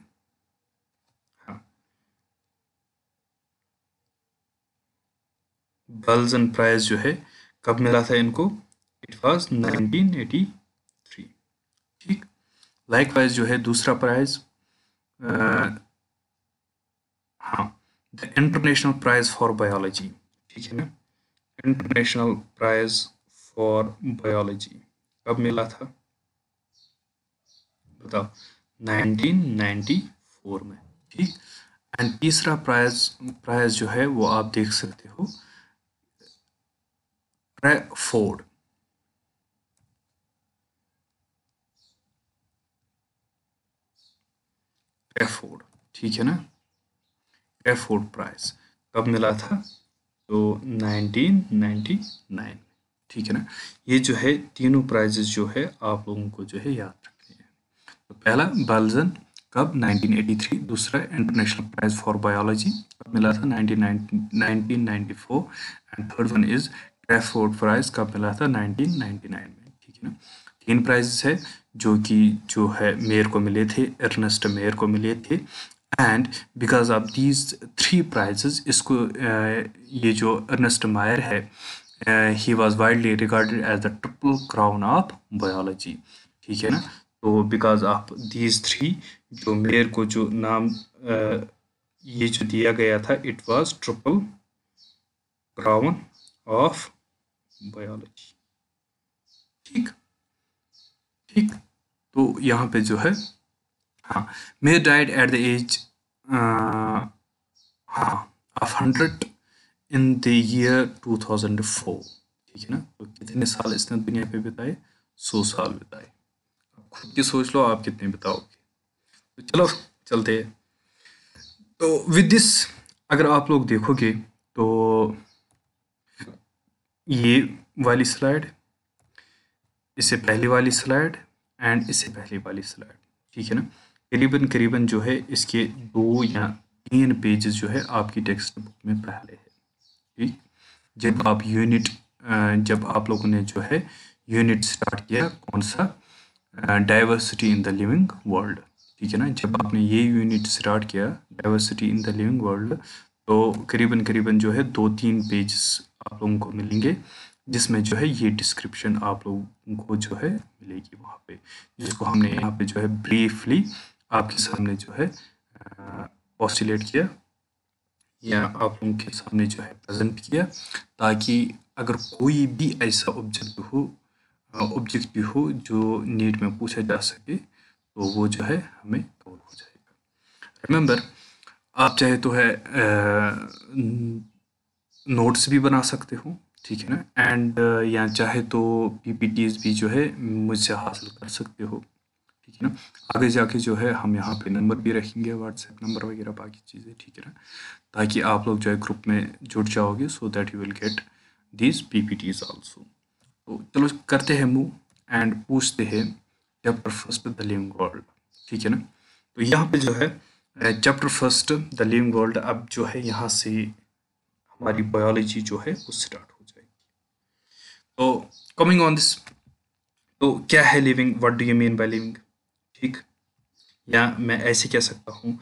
बल्जन प्राइज़ जो है कब मिला था इनको it was nineteen eighty three ठीक लाइक वाइज जो है दूसरा प्राइज़ हाँ the international prize for biology ठीक है ना इंटरनेशनल प्राइज़ फॉर बायोलॉजी कब मिला था बताओ 1994 में ठीक एंड तीसरा प्राइज प्राइज जो है वो आप देख सकते हो Hereford एफोर्ड ठीक है ना एफोर्ड प्राइस कब मिला था तो 1999 ठीक है ना ये जो है तीनों प्राइजेस जो है आप लोगों को जो है याद रखने हैं तो पहला बालजन कब 1983 दूसरा इंटरनेशनल प्राइज फॉर बायोलॉजी कब मिला था 1994 एंड थर्ड वन इज रेफोर्ड प्राइज कब मिला था 1999 में ठीक है ना तीन प्राइजेस है जो कि जो है मेयर को मिले थे अर्नेस्ट मेयर को मिले थे and because of these three prizes इसको ये जो अर्नेस्ट मायर है ही was widely regarded as the triple crown of biology ठीक है ना तो बिकॉज ऑफ दीज थ्री जो मेयर को जो नाम ये जो दिया गया था it was triple crown of biology ठीक ठीक तो यहाँ पे जो है हाँ मे डाइड एट द एज हाँ of hundred in the year two thousand four ठीक है ना तो कितने साल इसने दुनिया पे बिताए सौ साल बिताए खुद की सोच लो आप कितने बिताओगे तो चलो चलते हैं तो विद दिस अगर आप लोग देखोगे तो ये वाली स्लाइड इससे पहले वाली स्लाइड एंड इससे पहले वाली स्लाइड ठीक है ना करीबन करीबन जो है इसके दो या तीन पेजेस जो है आपकी टेक्स्ट बुक में पहले है ठीक जब आप यूनिट जब आप लोगों ने जो है यूनिट स्टार्ट किया कौन सा diversity in the living world ठीक है ना जब आपने ये यूनिट स्टार्ट किया diversity in the living world तो करीबन करीबन जो है दो तीन पेजेस आप लोगों को मिलेंगे जिसमें जो है ये डिस्क्रिप्शन आप लोगों को जो है मिलेगी वहाँ पे जिसको हमने यहाँ पे जो है ब्रीफली आपके सामने जो है पॉस्टुलेट किया या आप लोगों के सामने जो है प्रेजेंट किया ताकि अगर कोई भी ऐसा ऑब्जेक्ट हो ऑब्जेक्ट भी हो जो नीट में पूछा जा सके तो वो जो है हमें कवर हो जाएगा रिमेंबर आप चाहे तो है आ, नोट्स भी बना सकते हो ठीक है ना एंड uh, या चाहे तो पीपीटीज भी जो है मुझसे हासिल कर सकते हो ठीक है ना आगे जाके जो है हम यहाँ पे नंबर भी रखेंगे व्हाट्सएप नंबर वगैरह बाकी चीज़ें ठीक है ना ताकि आप लोग जो है ग्रुप में जुड़ जाओगे so that you will get this P P Ts also तो चलो करते हैं मूव एंड पूछते हैं chapter first the living world ठीक है ना तो यहाँ पे जो है chapter first the living world अब जो है यहाँ से हमारी बायोलॉजी hmm. जो है वो स्टार्ट हो जाएगी तो कमिंग ऑन दिस तो क्या है living what do you mean by living ठीक या मैं ऐसे कह सकता हूँ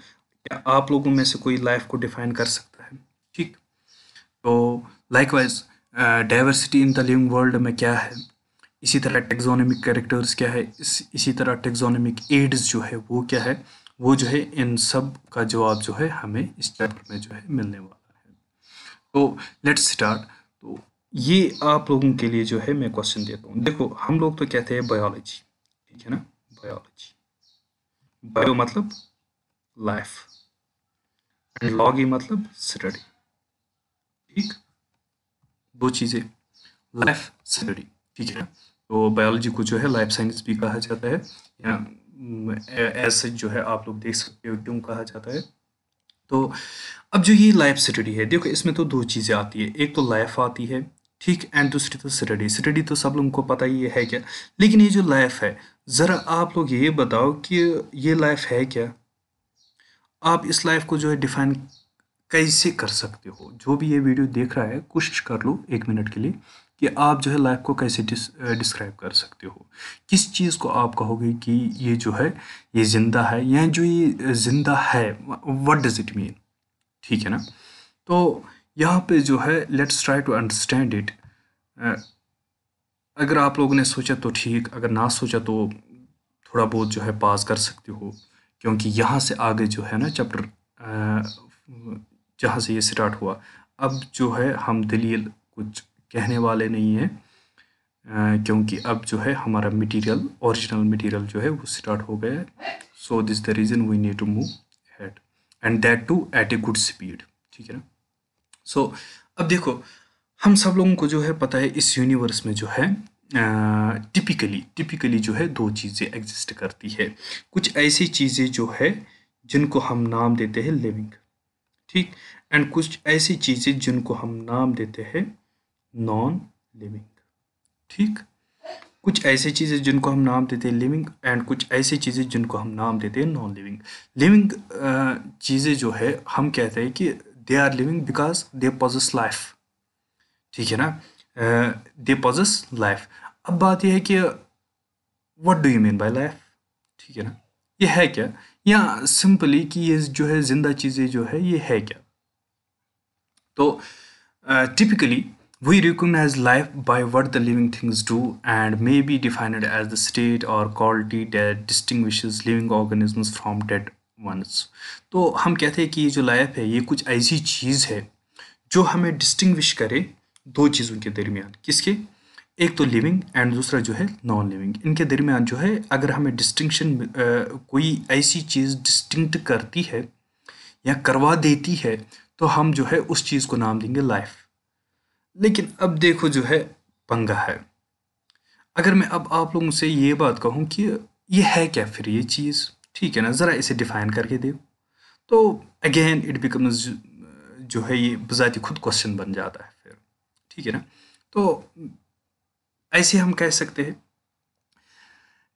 क्या आप लोगों में से कोई लाइफ को डिफाइन कर सकता है ठीक तो likewise diversity in the living world में क्या है इसी तरह टेक्जोनमिक कैरेक्टर्स क्या है इस इसी तरह टेक्जोनमिक एड्स जो है वो क्या है वो जो है इन सब का जवाब जो है हमें इस चैप्टर में जो है मिलने वाला तो लेट्स स्टार्ट तो ये आप लोगों के लिए जो है मैं क्वेश्चन देता हूँ देखो हम लोग तो कहते हैं बायोलॉजी ठीक है ना बायोलॉजी बायो मतलब लाइफ एंड लॉगी मतलब स्टडी ठीक दो चीज़ें लाइफ स्टडी ठीक है तो बायोलॉजी को जो है लाइफ साइंस भी कहा जाता है या एज mm, जो है आप लोग देख सकते हो क्यों कहा जाता है तो अब जो ये लाइफ स्टडी है देखो इसमें तो दो चीज़ें आती है एक तो लाइफ आती है ठीक एंड दूसरी तो स्टडी स्टडी तो सब लोगों को पता ही है क्या लेकिन ये जो लाइफ है ज़रा आप लोग ये बताओ कि ये लाइफ है क्या आप इस लाइफ को जो है डिफाइन कैसे कर सकते हो जो भी ये वीडियो देख रहा है कोशिश कर लो एक मिनट के लिए कि आप जो है लाइफ को कैसे डिस डिस्क्राइब कर सकते हो किस चीज़ को आप कहोगे कि ये जो है ये ज़िंदा है या जो ये ज़िंदा है वट डज़ इट मीन ठीक है ना तो यहाँ पे जो है let's try to understand it अगर आप लोगों ने सोचा तो ठीक अगर ना सोचा तो थोड़ा बहुत जो है पास कर सकते हो क्योंकि यहाँ से आगे जो है ना चैप्टर जहाँ से ये स्टार्ट हुआ अब जो है हम दलील कुछ कहने वाले नहीं हैं क्योंकि अब जो है हमारा मटेरियल ओरिजिनल मटेरियल जो है वो स्टार्ट हो गया है so this the reason we need to move head and that too at a good speed ठीक है ना सो so, अब देखो हम सब लोगों को जो है पता है इस यूनिवर्स में जो है टिपिकली uh, टिपिकली जो है दो चीज़ें एग्जिस्ट करती है कुछ ऐसी चीज़ें जो है जिनको हम नाम देते हैं लिविंग ठीक एंड कुछ ऐसी चीज़ें जिनको हम नाम देते हैं नॉन लिविंग ठीक कुछ ऐसी चीज़ें जिनको हम नाम देते हैं लिविंग एंड कुछ ऐसी चीज़ें जिनको हम नाम देते हैं नॉन लिविंग लिविंग चीज़ें जो है हम कहते हैं कि they are living because they possess life ठीक है ना दे पॉजस लाइफ अब बात यह है कि what do you mean by life ठीक है ना ये है क्या या सिंपली कि ये जो है ज़िंदा चीज़ें जो है ये है क्या तो typically uh, We recognize life by what the living things do and may be defined as the state or quality that distinguishes living organisms from dead ones. तो हम कहते हैं कि ये जो लाइफ है ये कुछ ऐसी चीज़ है जो हमें डिस्टिंग्विश करे दो चीज़ों के दरमियान किसके एक तो लिविंग एंड दूसरा जो है नॉन लिविंग इनके दरमियान जो है अगर हमें डिस्टिंक्शन कोई ऐसी चीज़ डिस्टिंक्ट करती है या करवा देती है तो हम जो है उस चीज़ को नाम देंगे लाइफ लेकिन अब देखो जो है पंगा है अगर मैं अब आप लोगों से ये बात कहूँ कि ये है क्या फिर ये चीज़ ठीक है ना ज़रा इसे डिफ़ाइन करके दे तो अगेन इट बिकम्स जो है ये बजाती खुद क्वेश्चन बन जाता है फिर ठीक है ना तो ऐसे हम कह सकते हैं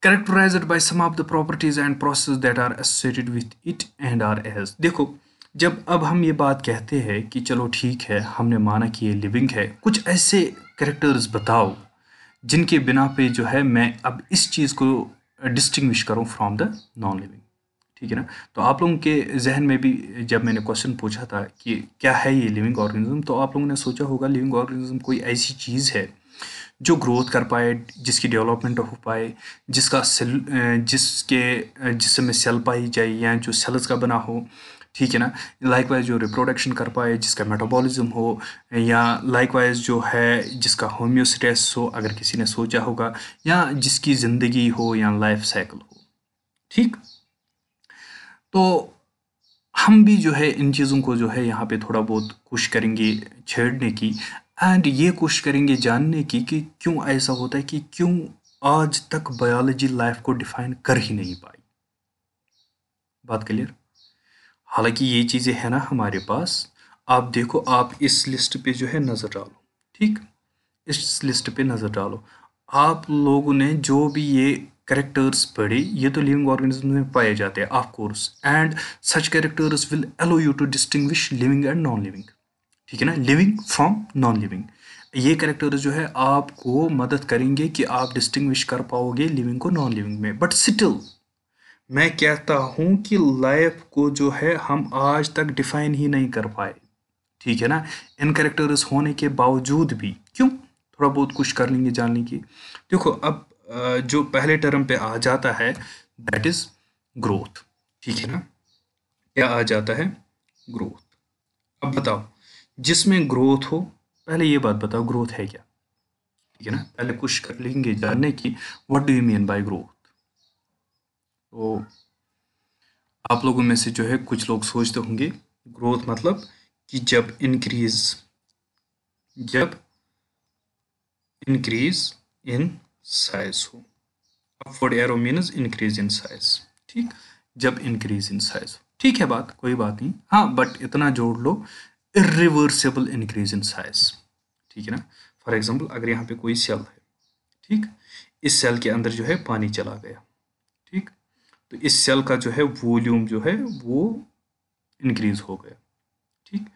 characterize by some properties and process and are associated with it and are as देखो जब अब हम ये बात कहते हैं कि चलो ठीक है हमने माना कि ये लिविंग है कुछ ऐसे करेक्टर्स बताओ जिनके बिना पे जो है मैं अब इस चीज़ को डिस्टिंग्विश करूँ फ्रॉम द नॉन लिविंग ठीक है ना तो आप लोगों के जहन में भी जब मैंने क्वेश्चन पूछा था कि क्या है ये लिविंग ऑर्गेनिज्म तो आप लोगों ने सोचा होगा लिविंग ऑर्गेनिज्म कोई ऐसी चीज़ है जो ग्रोथ कर पाए जिसकी डेवलपमेंट हो पाए जिसका सेल जिसके जिसमें सेल पाई जाए या जो सेल्स का बना हो ठीक है ना लाइकवाइज जो रिप्रोडक्शन कर पाए जिसका मेटाबॉलिज्म हो या लाइकवाइज जो है जिसका होम्योस्टेस हो अगर किसी ने सोचा होगा या जिसकी ज़िंदगी हो या लाइफ साइकिल हो ठीक तो हम भी जो है इन चीज़ों को जो है यहाँ पे थोड़ा बहुत कोशिश करेंगे छेड़ने की एंड ये कोशिश करेंगे जानने की कि क्यों ऐसा होता है कि क्यों आज तक बायोलॉजी लाइफ को डिफाइन कर ही नहीं पाई बात क्लियर हालांकि ये चीज़ें हैं ना हमारे पास आप देखो आप इस लिस्ट पे जो है नज़र डालो ठीक इस लिस्ट पे नज़र डालो आप लोगों ने जो भी ये करेक्टर्स पढ़े ये तो लिविंग ऑर्गेनिज्म में पाए जाते हैं of course and such characters will allow you to distinguish living and non living ठीक है ना लिविंग फ्रॉम नॉन लिविंग ये करेक्टर्स जो है आपको मदद करेंगे कि आप डिस्टिंग्विश कर पाओगे लिविंग को नॉन लिविंग में बट स्टिल मैं कहता हूँ कि लाइफ को जो है हम आज तक डिफाइन ही नहीं कर पाए ठीक है ना इन करेक्टर्स होने के बावजूद भी क्यों थोड़ा बहुत कुछ कर लेंगे जान लेंगे देखो अब जो पहले टर्म पे आ जाता है दैट इज़ ग्रोथ ठीक है ना क्या आ जाता है ग्रोथ अब बताओ जिसमें ग्रोथ हो पहले ये बात बताओ ग्रोथ है क्या ठीक है ना पहले कुछ कर लेंगे जानने की what do you mean by growth तो आप लोगों में से जो है कुछ लोग सोचते होंगे ग्रोथ मतलब कि जब इंक्रीज जब इंक्रीज इन साइज हो upward arrow means increase in size ठीक जब इंक्रीज इन साइज हो ठीक है बात कोई बात नहीं हाँ बट इतना जोड़ लो इरिवर्सिबल इंक्रीज इन साइज ठीक है ना फॉर एग्जाम्पल अगर यहाँ पे कोई सेल है ठीक इस सेल के अंदर जो है पानी चला गया तो इस सेल का जो है वॉल्यूम जो है वो इंक्रीज हो गया ठीक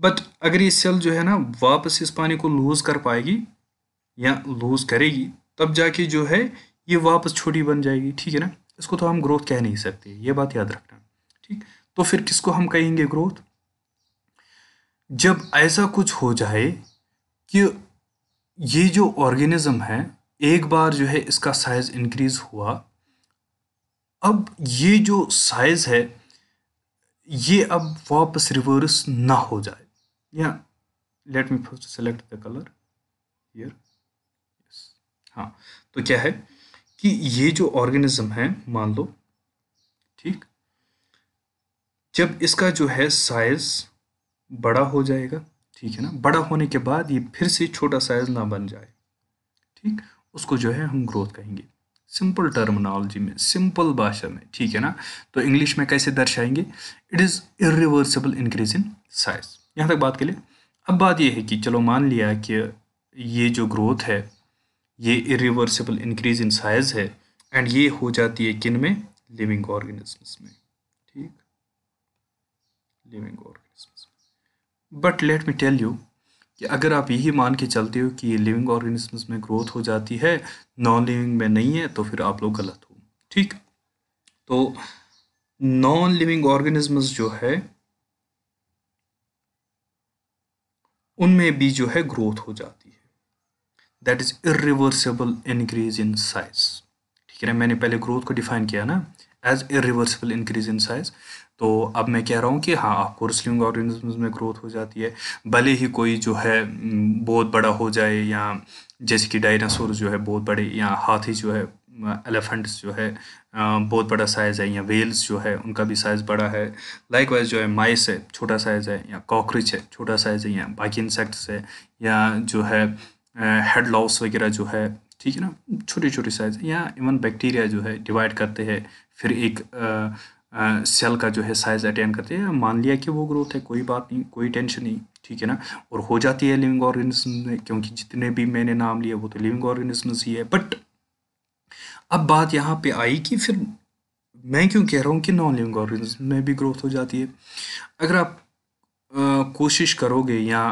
बट अगर ये सेल जो है ना वापस इस पानी को लूज़ कर पाएगी या लूज़ करेगी तब जाके जो है ये वापस छोटी बन जाएगी ठीक है ना इसको तो हम ग्रोथ कह नहीं सकते ये बात याद रखना ठीक तो फिर किसको हम कहेंगे ग्रोथ जब ऐसा कुछ हो जाए कि ये जो ऑर्गेनिज़म है एक बार जो है इसका साइज़ इंक्रीज़ हुआ अब ये जो साइज़ है ये अब वापस रिवर्स ना हो जाए या let me first select the colour here हाँ तो क्या है कि ये जो ऑर्गेनिज्म है मान लो ठीक जब इसका जो है साइज़ बड़ा हो जाएगा ठीक है ना बड़ा होने के बाद ये फिर से छोटा साइज़ ना बन जाए ठीक उसको जो है हम ग्रोथ कहेंगे सिंपल टर्मिनोलॉजी में सिंपल भाषा में ठीक है ना तो इंग्लिश में कैसे दर्शाएंगे it is irreversible increase in size यहाँ तक बात के लिए अब बात यह है कि चलो मान लिया कि ये जो ग्रोथ है ये इरिवर्सिबल इंक्रीज इन साइज है एंड ये हो जाती है किन में लिविंग ऑर्गेनिजम्स में ठीक living organisms but let me tell you कि अगर आप यही मान के चलते हो कि ये लिविंग ऑर्गेनिजम्स में ग्रोथ हो जाती है नॉन लिविंग में नहीं है तो फिर आप लोग गलत हो ठीक तो नॉन लिविंग ऑर्गेनिजम्स जो है उनमें भी जो है ग्रोथ हो जाती है that is irreversible increase in size कह रहे हैं मैंने पहले ग्रोथ को डिफाइन किया ना as a reversible increase in size तो अब मैं कह रहा हूँ कि हाँ आपको स्लिंग ऑर्गेनिज्म में ग्रोथ हो जाती है भले ही कोई जो है बहुत बड़ा हो जाए या जैसे कि डायनासोर जो है बहुत बड़े या हाथी जो है एलिफेंट्स जो है बहुत बड़ा साइज़ है या वेल्स जो है उनका भी साइज़ बड़ा है लाइक वाइज जो है माइस है छोटा साइज़ है या कॉकरीच है छोटा साइज़ है या बाकी इंसेक्ट्स है या जो है हेड लॉस वगैरह जो है ठीक है ना छोटे छोटे साइज या इवन बैक्टीरिया जो है डिवाइड करते हैं फिर एक आ, सेल का जो है साइज अटेंड करते हैं मान लिया कि वो ग्रोथ है कोई बात नहीं कोई टेंशन नहीं ठीक है ना और हो जाती है लिविंग ऑर्गेनिज्म में क्योंकि जितने भी मैंने नाम लिए वो तो लिविंग ऑर्गेनिज्म ही है बट अब बात यहाँ पे आई कि फिर मैं क्यों कह रहा हूँ कि नॉन लिविंग ऑर्गेनिज्म में भी ग्रोथ हो जाती है अगर आप कोशिश करोगे या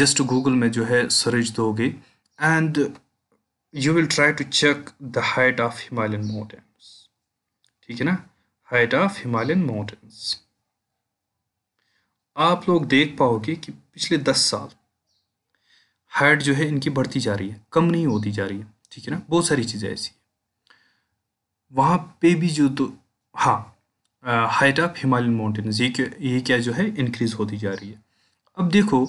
जस्ट गूगल में जो है सर्च दोगे and you will try to check the height of Himalayan mountains ठीक है ना हाइट ऑफ हिमालयन माउंटेन्स आप लोग देख पाओगे कि पिछले दस साल हाइट जो है इनकी बढ़ती जा रही है कम नहीं होती जा रही है ठीक है ना बहुत सारी चीज़ें ऐसी वहाँ पे भी जो तो हाँ हाइट ऑफ हिमालयन माउंटेन्स ये क्या ये क्या जो है इंक्रीज़ होती जा रही है अब देखो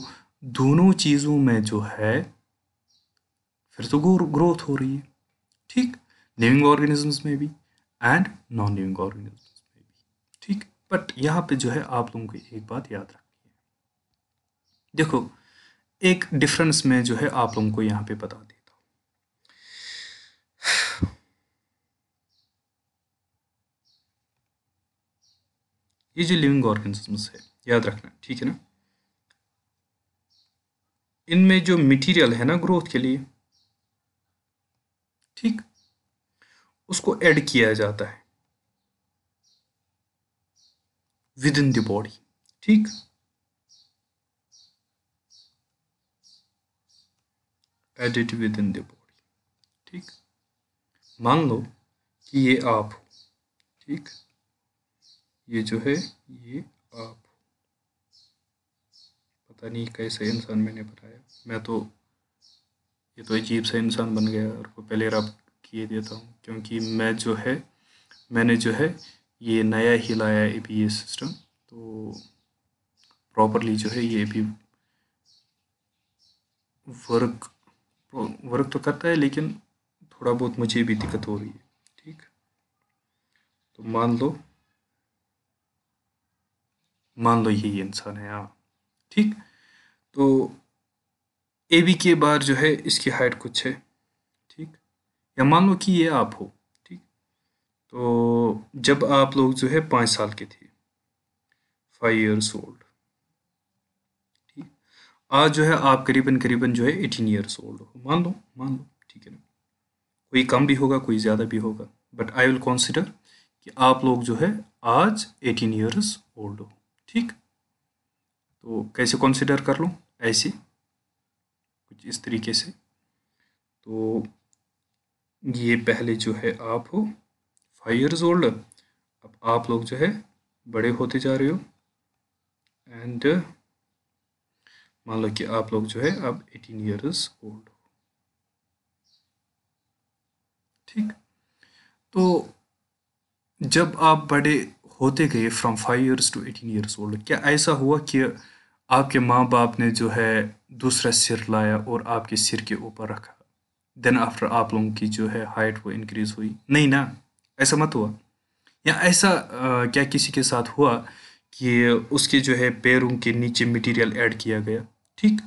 दोनों चीज़ों में जो है फिर तो ग्रोथ हो रही है ठीक लिविंग ऑर्गेनिजम्स में भी एंड नॉन लिविंग ऑर्गेनिजम्स में भी ठीक बट यहाँ पे जो है आप लोगों को एक बात याद रखनी है देखो एक डिफरेंस में जो है आप लोगों को यहाँ पे बता देता हूँ ये जो लिविंग ऑर्गेनिजम्स है याद रखना ठीक है ना इनमें जो मटेरियल है ना ग्रोथ के लिए ठीक उसको ऐड किया जाता है विद इन द बॉडी ठीक added within the body ठीक मान लो कि ये आप हो ठीक ये जो है ये आप पता नहीं कैसे इंसान मैंने बनाया मैं तो ये तो अजीब सा इंसान बन गया और को पहले रब किए देता हूँ क्योंकि मैं जो है मैंने जो है ये नया ही लाया ए पी ये सिस्टम तो प्रॉपरली जो है ये भी वर्क वर्क तो करता है लेकिन थोड़ा बहुत मुझे भी दिक्कत हो रही है ठीक तो मान लो मान लो यही इंसान है हाँ ठीक तो ए बी के बार जो है इसकी हाइट कुछ है ठीक या मान लो कि ये आप हो ठीक तो जब आप लोग जो है पाँच साल के थे फाइव ईयर्स ओल्ड ठीक आज जो है आप करीबन करीबन जो है एटीन ईयर्स ओल्ड हो मान लो मान लो ठीक है ना कोई कम भी होगा कोई ज़्यादा भी होगा बट आई विल कॉन्सिडर कि आप लोग जो है आज एटीन ईयर्स ओल्ड हो ठीक तो कैसे कॉन्सिडर कर लो ऐसे कुछ इस तरीके से तो ये पहले जो है आप हो फाइव ईयर्स ओल्ड अब आप लोग जो है बड़े होते जा रहे हो एंड मान लो कि आप लोग जो है अब एटीन ईयर्स ओल्ड हो ठीक तो जब आप बड़े होते गए from five years to eighteen years old क्या ऐसा हुआ कि आपके माँ बाप ने जो है दूसरा सिर लाया और आपके सिर के ऊपर रखा देन आफ्टर आप लोगों की जो है हाइट वो इंक्रीज हुई नहीं ना ऐसा मत हुआ या ऐसा आ, क्या किसी के साथ हुआ कि उसके जो है पैरों के नीचे मटेरियल ऐड किया गया ठीक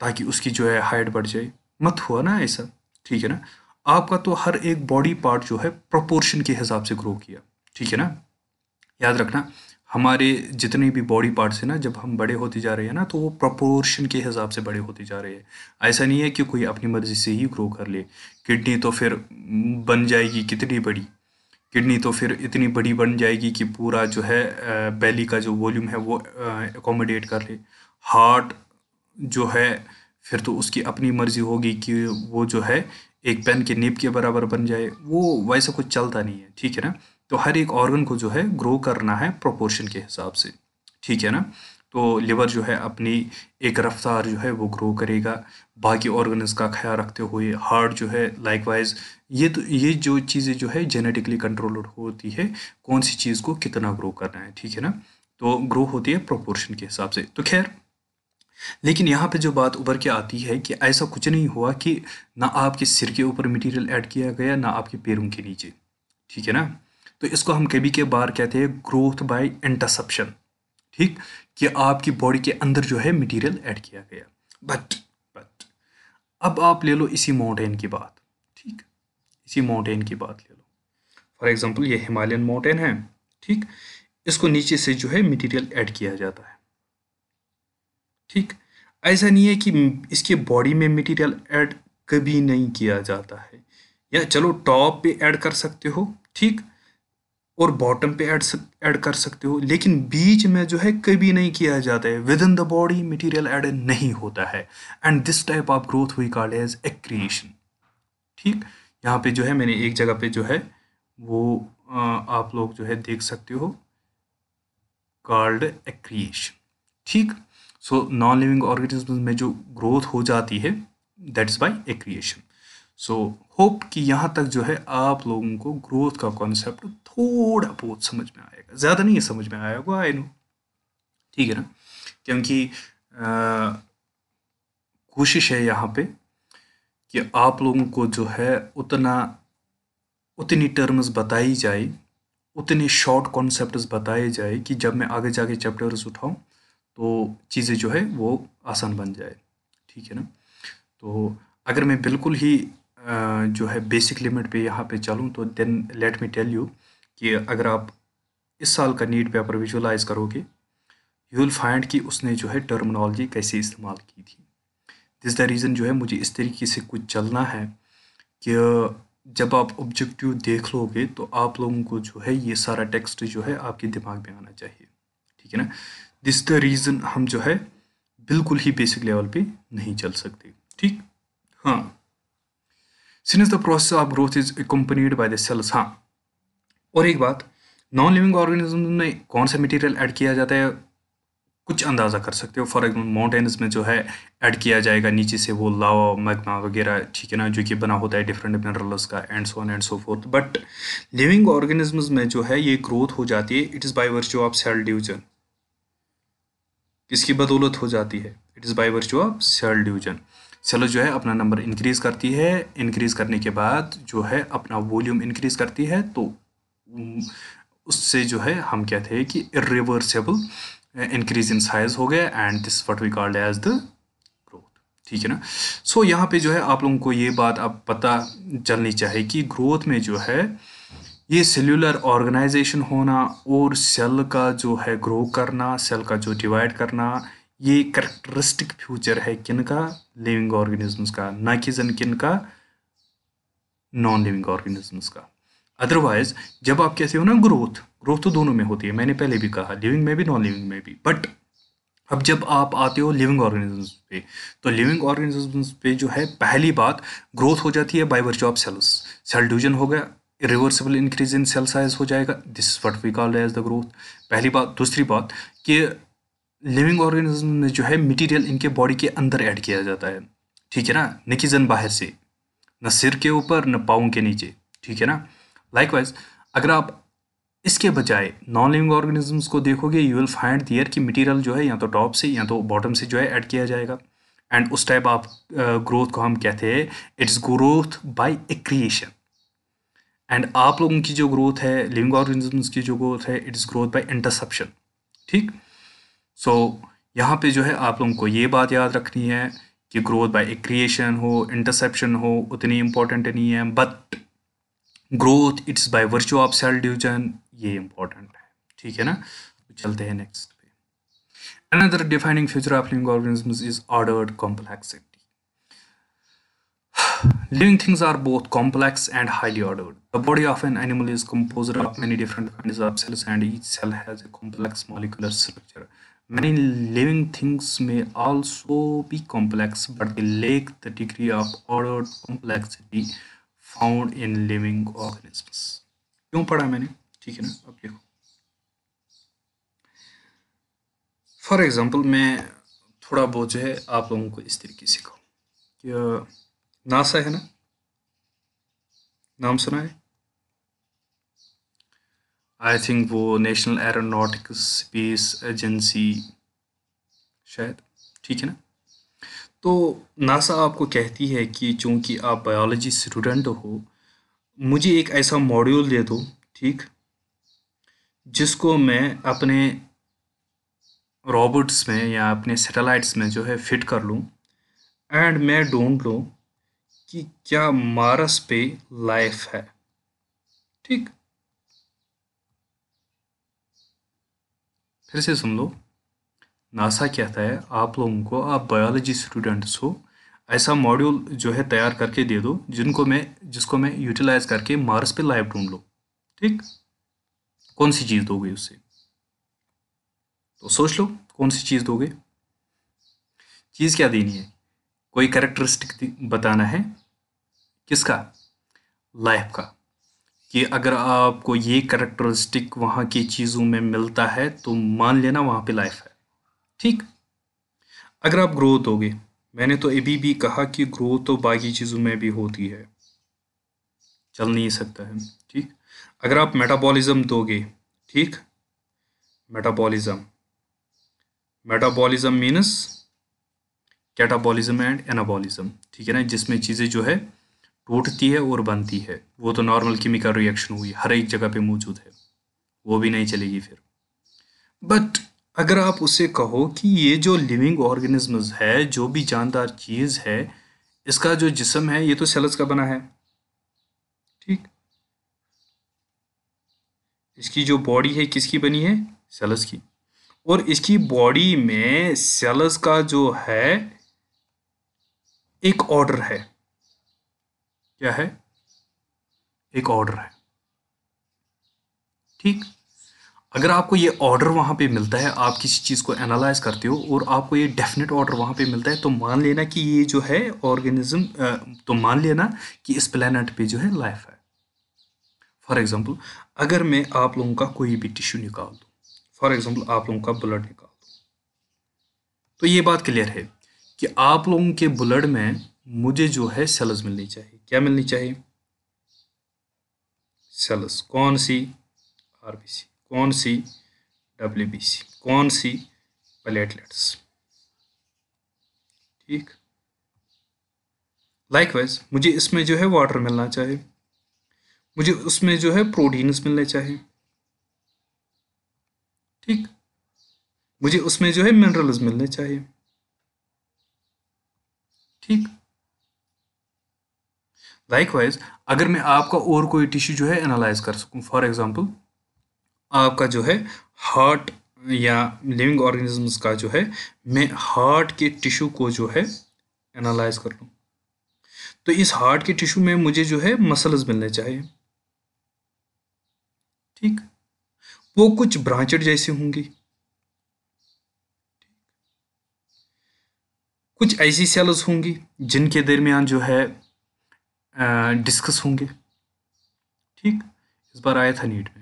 ताकि उसकी जो है हाइट बढ़ जाए मत हुआ ना ऐसा ठीक है ना आपका तो हर एक बॉडी पार्ट जो है प्रोपोर्शन के हिसाब से ग्रो किया ठीक है ना याद रखना हमारे जितने भी बॉडी पार्ट्स हैं ना जब हम बड़े होते जा रहे हैं ना तो वो प्रपोर्शन के हिसाब से बड़े होते जा रहे हैं ऐसा नहीं है कि कोई अपनी मर्ज़ी से ही ग्रो कर ले किडनी तो फिर बन जाएगी कितनी बड़ी किडनी तो फिर इतनी बड़ी बन जाएगी कि पूरा जो है बैली का जो वॉल्यूम है वो एकोमोडेट कर ले हार्ट जो है फिर तो उसकी अपनी मर्ज़ी होगी कि वो जो है एक पेन के निब के बराबर बन जाए वो वैसा कुछ चलता नहीं है ठीक है ना तो हर एक ऑर्गन को जो है ग्रो करना है प्रोपोर्शन के हिसाब से ठीक है ना तो लिवर जो है अपनी एक रफ्तार जो है वो ग्रो करेगा बाकी ऑर्गन्स का ख्याल रखते हुए हार्ट जो है लाइकवाइज ये तो ये जो चीज़ें जो है जेनेटिकली कंट्रोल होती है कौन सी चीज़ को कितना ग्रो करना है ठीक है ना तो ग्रो होती है प्रोपोर्शन के हिसाब से तो खैर लेकिन यहाँ पे जो बात उभर के आती है कि ऐसा कुछ नहीं हुआ कि ना आपके सिर के ऊपर मटेरियल ऐड किया गया ना आपके पैरों के नीचे ठीक है ना तो इसको हम कभी के बार कहते हैं ग्रोथ बाय इंटरसेप्शन ठीक कि आपकी बॉडी के अंदर जो है मटेरियल ऐड किया गया बट बट अब आप ले लो इसी माउंटेन की बात ठीक इसी माउंटेन की बात ले लो फॉर एग्जांपल ये हिमालयन माउंटेन है ठीक इसको नीचे से जो है मटेरियल ऐड किया जाता है ठीक ऐसा नहीं है कि इसके बॉडी में मटेरियल ऐड कभी नहीं किया जाता है या चलो टॉप पे ऐड कर सकते हो ठीक और बॉटम पे ऐड ऐड कर सकते हो लेकिन बीच में जो है कभी नहीं किया जाता है within the body material add नहीं होता है and this type of growth हुई कॉल्ड एज एक्रिएशन ठीक यहाँ पे जो है मैंने एक जगह पे जो है वो आप लोग जो है देख सकते हो कॉल्ड एक्रिएशन ठीक सो नॉन लिविंग ऑर्गेनिज्म में जो ग्रोथ हो जाती है that is by accretion so hope कि यहाँ तक जो है आप लोगों को ग्रोथ का कॉन्सेप्ट थोड़ा बहुत समझ में आएगा ज़्यादा नहीं समझ में आया होगा आई नो ठीक है ना क्योंकि कोशिश है यहाँ पे कि आप लोगों को जो है उतना उतनी टर्म्स बताई जाए उतने शॉर्ट कॉन्सेप्ट बताए जाए कि जब मैं आगे जाके चैप्टर्स उठाऊँ तो चीज़ें जो है वो आसान बन जाए ठीक है ना तो अगर मैं बिल्कुल ही जो है बेसिक लिमिट पे यहाँ पे चलूँ तो then let me tell you कि अगर आप इस साल का नीट पेपर विजुलाइज करोगे यू विल फाइंड कि उसने जो है टर्मिनोलॉजी कैसे इस्तेमाल की थी दिस द रीज़न जो है मुझे इस तरीके से कुछ चलना है कि जब आप ऑब्जेक्टिव देख लोगे तो आप लोगों को जो है ये सारा टेक्स्ट जो है आपके दिमाग में आना चाहिए ठीक है ना दिस द रीज़न हम जो है बिल्कुल ही बेसिक लेवल पे नहीं चल सकते ठीक हाँ since the process of growth is accompanied by the cells हाँ और एक बात नॉन लिविंग ऑर्गेनिज्म में कौन सा मटेरियल ऐड किया जाता है कुछ अंदाज़ा कर सकते हो फॉर एग्जाम्पल माउंटेन्स में जो है ऐड किया जाएगा नीचे से वो लावा मैग्मा वगैरह ठीक है ना जो कि बना होता है डिफरेंट मिनरल्स का and so and so forth but living organisms में जो है ये ग्रोथ हो जाती है it is by virtue of cell division इसकी बदौलत हो जाती है it is by virtue of cell division cell जो है अपना नंबर इंक्रीज़ करती है इंक्रीज़ करने के बाद जो है अपना वॉल्यूम इंक्रीज़ करती है तो उससे जो है हम कहते हैं कि इरिवर्सेबल इंक्रीज इन साइज हो गया and this what we called as the growth ठीक है ना सो so, यहाँ पे जो है आप लोगों को ये बात अब पता चलनी चाहिए कि ग्रोथ में जो है ये सेल्यूलर ऑर्गेनाइजेशन होना और सेल का जो है ग्रो करना सेल का जो डिवाइड करना ये करेक्टरिस्टिक फ्यूचर है किन का लिविंग ऑर्गेनिजम्स का ना कि जन किन का नॉन लिविंग ऑर्गेनिजम्स का अदरवाइज जब आप कैसे हो ना ग्रोथ ग्रोथ तो दोनों में होती है मैंने पहले भी कहा लिविंग में भी नॉन लिविंग में भी बट अब जब आप आते हो लिविंग ऑर्गेनिजम्स पे तो लिविंग ऑर्गेनिजम्स पे जो है पहली बात ग्रोथ हो जाती है बाई वर्च ऑफ सेल्स सेल डिवीजन हो गया reversible increase in cell size हो जाएगा this is what we call as the growth पहली बात दूसरी बात कि लिविंग ऑर्गेनिज्म में जो है मटेरियल इनके बॉडी के अंदर ऐड किया जाता है ठीक है ना न कि जन बाहर से न सिर के ऊपर न पाओं के नीचे ठीक है ना लाइकवाइज अगर आप इसके बजाय नॉन लिविंग ऑर्गेनिजम्स को देखोगे यू विल फाइंड दियर कि मटेरियल जो है या तो टॉप से या तो बॉटम से जो है ऐड किया जाएगा एंड उस टाइप आप ग्रोथ को हम कहते हैं it's growth by accretion and आप लोगों की जो ग्रोथ है लिविंग ऑर्गेनिजम्स की जो ग्रोथ है इट्स ग्रोथ बाय इंटरसेप्शन ठीक सो यहाँ पे जो है आप लोगों को ये बात याद रखनी है कि ग्रोथ बाय क्रिएशन हो इंटरसेप्शन हो उतनी इम्पोर्टेंट नहीं है but growth it's by virtue of cell division ये इंपॉर्टेंट है ठीक है ना तो चलते हैं नेक्स्ट पे another defining feature of living organism is ordered complexity living things are both complex and highly ordered the body of an animal is compose of many different kind of cells and each cell has a complex molecular structure Many living things may also be complex, but they lack the degree of ordered complexity found in living organisms क्यों पढ़ा मैंने ठीक है ना अब देखो for example मैं थोड़ा बहुत जो है आप लोगों को इस तरीके से कहूँ कि नासा है ना नाम सुना है आई थिंक वो नेशनल एरोनॉटिक्स स्पेस एजेंसी शायद ठीक है ना तो नासा आपको कहती है कि चूंकि आप बायोलॉजी स्टूडेंट हो मुझे एक ऐसा मॉड्यूल दे दो ठीक जिसको मैं अपने रॉबोट्स में या अपने सैटेलाइट्स में जो है फिट कर लूँ एंड मैं ढूंढ लूँ कि क्या मारस पे लाइफ है ठीक फिर से सुन लो नासा कहता है आप लोगों को आप बायोलॉजी स्टूडेंट्स हो ऐसा मॉड्यूल जो है तैयार करके दे दो जिनको मैं जिसको मैं यूटिलाइज करके मार्स पे लाइव ढूंढ लो ठीक कौन सी चीज़ दोगे उससे तो सोच लो कौन सी चीज़ दोगे चीज़ क्या देनी है कोई करेक्टरिस्टिक बताना है किसका लाइफ का कि अगर आपको ये करेक्टरिस्टिक वहाँ की चीज़ों में मिलता है तो मान लेना वहाँ पे लाइफ है ठीक अगर आप ग्रोथ होगे मैंने तो अभी भी कहा कि ग्रोथ तो बाकी चीज़ों में भी होती है चल नहीं सकता है ठीक अगर आप मेटाबॉलिज्म दोगे ठीक metabolism metabolism means catabolism and anabolism ठीक है ना जिसमें चीज़ें जो है टूटती है और बनती है वो तो नॉर्मल केमिकल रिएक्शन हुई हर एक जगह पे मौजूद है वो भी नहीं चलेगी फिर बट अगर आप उसे कहो कि ये जो लिविंग ऑर्गेनिजम्स है जो भी जानदार चीज़ है इसका जो जिसम है ये तो सेल्स का बना है ठीक इसकी जो बॉडी है किसकी बनी है सेल्स की और इसकी बॉडी में सेल्स का जो है एक ऑर्डर है क्या है एक ऑर्डर है ठीक अगर आपको ये ऑर्डर वहाँ पे मिलता है आप किसी चीज़ को एनालाइज करते हो और आपको ये डेफिनेट ऑर्डर वहाँ पे मिलता है तो मान लेना कि ये जो है ऑर्गेनिज्म तो मान लेना कि इस प्लानट पे जो है लाइफ है फॉर एग्ज़ाम्पल अगर मैं आप लोगों का कोई भी टिश्यू निकाल दूँ फॉर एग्ज़ाम्पल आप लोगों का ब्लड निकाल दूँ तो ये बात क्लियर है कि आप लोगों के ब्लड में मुझे जो है सेल्स मिलनी चाहिए क्या मिलनी चाहिए सेल्स कौन सी सी कौन सी डब्ल्यू कौन सी प्लेटलेट्स ठीक लाइकवाइज मुझे इसमें जो है वाटर मिलना चाहिए मुझे उसमें जो है प्रोटीन्स मिलने चाहिए ठीक मुझे उसमें जो है मिनरल्स मिलने चाहिए ठीक लाइकवाइज अगर मैं आपका और कोई टिश्यू जो है एनालाइज कर सकूं फॉर एग्जांपल आपका जो है हार्ट या लिविंग ऑर्गेनिजम्स का जो है मैं हार्ट के टिश्यू को जो है एनालाइज कर लूँ तो इस हार्ट के टिश्यू में मुझे जो है मसल्स मिलने चाहिए ठीक वो कुछ ब्रांचेड जैसे होंगी कुछ ऐसी सेल्स होंगी जिनके दरमियान जो है डिस्कस होंगे ठीक इस बार आया था नीट में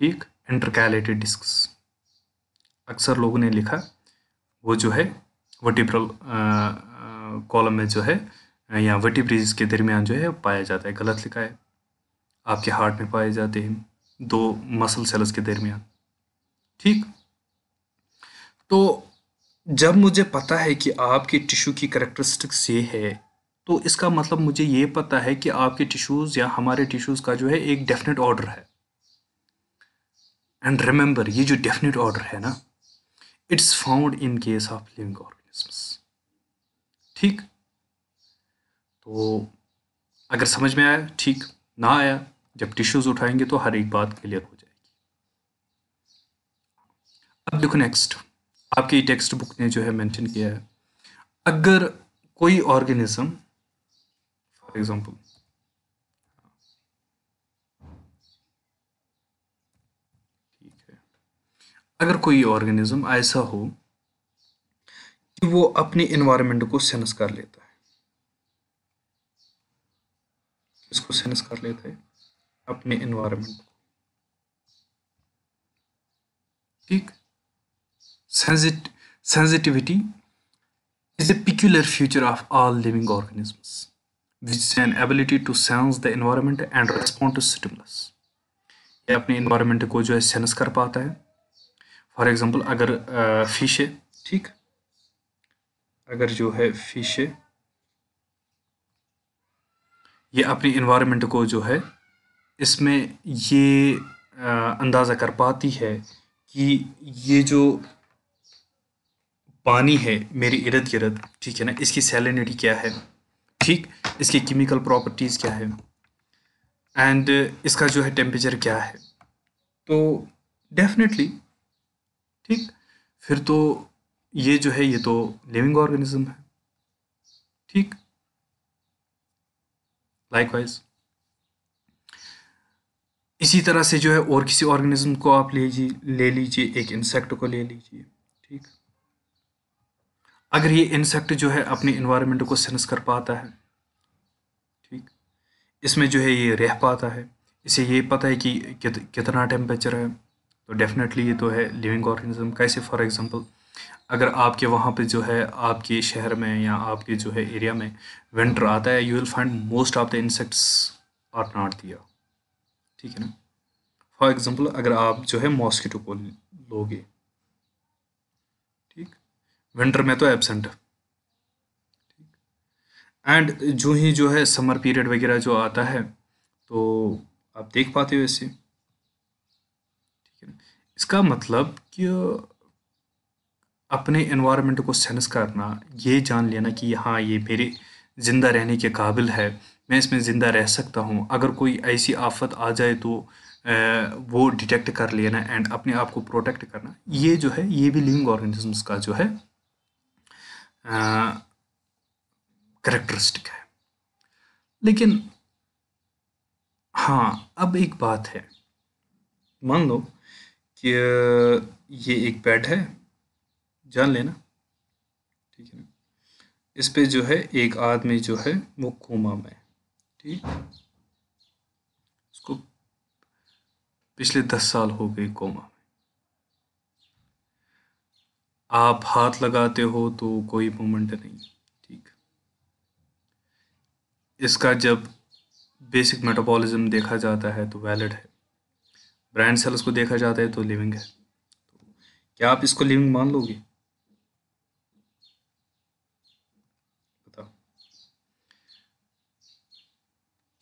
ठीक इंटरकैलेटेड डिस्क अक्सर लोगों ने लिखा वो जो है वर्टिब्रल कॉलम में जो है या वर्टिब्रिज के दरमियान जो है पाया जाता है गलत लिखा है आपके हार्ट में पाए जाते हैं दो मसल सेल्स के दरमियान ठीक तो जब मुझे पता है कि आपके टिश्यू की करेक्टरिस्टिक्स ये है तो इसका मतलब मुझे ये पता है कि आपके टिश्यूज़ या हमारे टिश्यूज़ का जो है एक डेफिनेट ऑर्डर है एंड रिमेंबर ये जो डेफिनेट ऑर्डर है ना it's found in case of living organisms ठीक तो अगर समझ में आया ठीक ना आया जब टिश्यूज उठाएंगे तो हर एक बात क्लियर हो जाएगी अब देखो नेक्स्ट आपकी टेक्स्ट बुक ने जो है मेंशन किया है अगर कोई ऑर्गेनिज्म फॉर एग्जांपल अगर कोई ऑर्गेनिज्म ऐसा हो कि वो अपने इन्वायरमेंट को सेंस कर लेता है इसको सेंस कर लेता है अपने इन्वायरमेंट को ठीक sensitivity is a peculiar feature of all living organisms which is an ability to sense the environment and respond to stimulus ये अपने इन्वायरमेंट को जो है सेंस कर पाता है फॉर एग्जांपल अगर फिश है ठीक अगर जो है फिश है ये अपने इन्वामेंट को जो है इसमें ये अंदाज़ा कर पाती है कि ये जो पानी है मेरी इर्द गिर्द ठीक है ना इसकी सैलिनिटी क्या है ठीक इसकी केमिकल प्रॉपर्टीज़ क्या है एंड इसका जो है टेम्परेचर क्या है तो डेफिनेटली ठीक फिर तो ये जो है ये तो लिविंग ऑर्गेनिज्म है ठीक लाइकवाइज इसी तरह से जो है और किसी ऑर्गेनिज्म को आप लीजिए ले लीजिए एक इंसेक्ट को ले लीजिए ठीक अगर ये इंसेक्ट जो है अपने इन्वायरमेंट को सेंस कर पाता है ठीक इसमें जो है ये रह पाता है इसे ये पता है कि कित, कितना टेम्परेचर है तो डेफिनेटली ये तो है लिविंग ऑर्गेनिज्म कैसे फॉर एग्जांपल अगर आपके वहाँ पे जो है आपके शहर में या आपके जो है एरिया में विंटर आता है you will find most of the insects are not दिया ठीक है ना फॉर एग्जांपल अगर आप जो है मॉस्किटो को लोगे ठीक विंटर में तो एबसेंट एंड जो ही जो है समर पीरियड वगैरह जो आता है तो आप देख पाते हो इससे इसका मतलब कि अपने इन्वायरमेंट को सेंस करना ये जान लेना कि हाँ ये मेरे ज़िंदा रहने के काबिल है मैं इसमें ज़िंदा रह सकता हूँ अगर कोई ऐसी आफत आ जाए तो वो डिटेक्ट कर लेना एंड अपने आप को प्रोटेक्ट करना ये जो है ये भी लिविंग ऑर्गेनिजम्स का जो है करेक्टरिस्टिक है लेकिन हाँ अब एक बात है मान लो कि ये एक पैड है जान लेना ठीक है इस पे जो है एक आदमी जो है वो कोमा में ठीक उसको पिछले दस साल हो गए कोमा में आप हाथ लगाते हो तो कोई मोमेंट नहीं ठीक इसका जब बेसिक मेटाबॉलिज्म देखा जाता है तो वैलिड है ब्रांड सेल्स को देखा जाता है तो लिविंग है क्या आप इसको लिविंग मान लोगे बताओ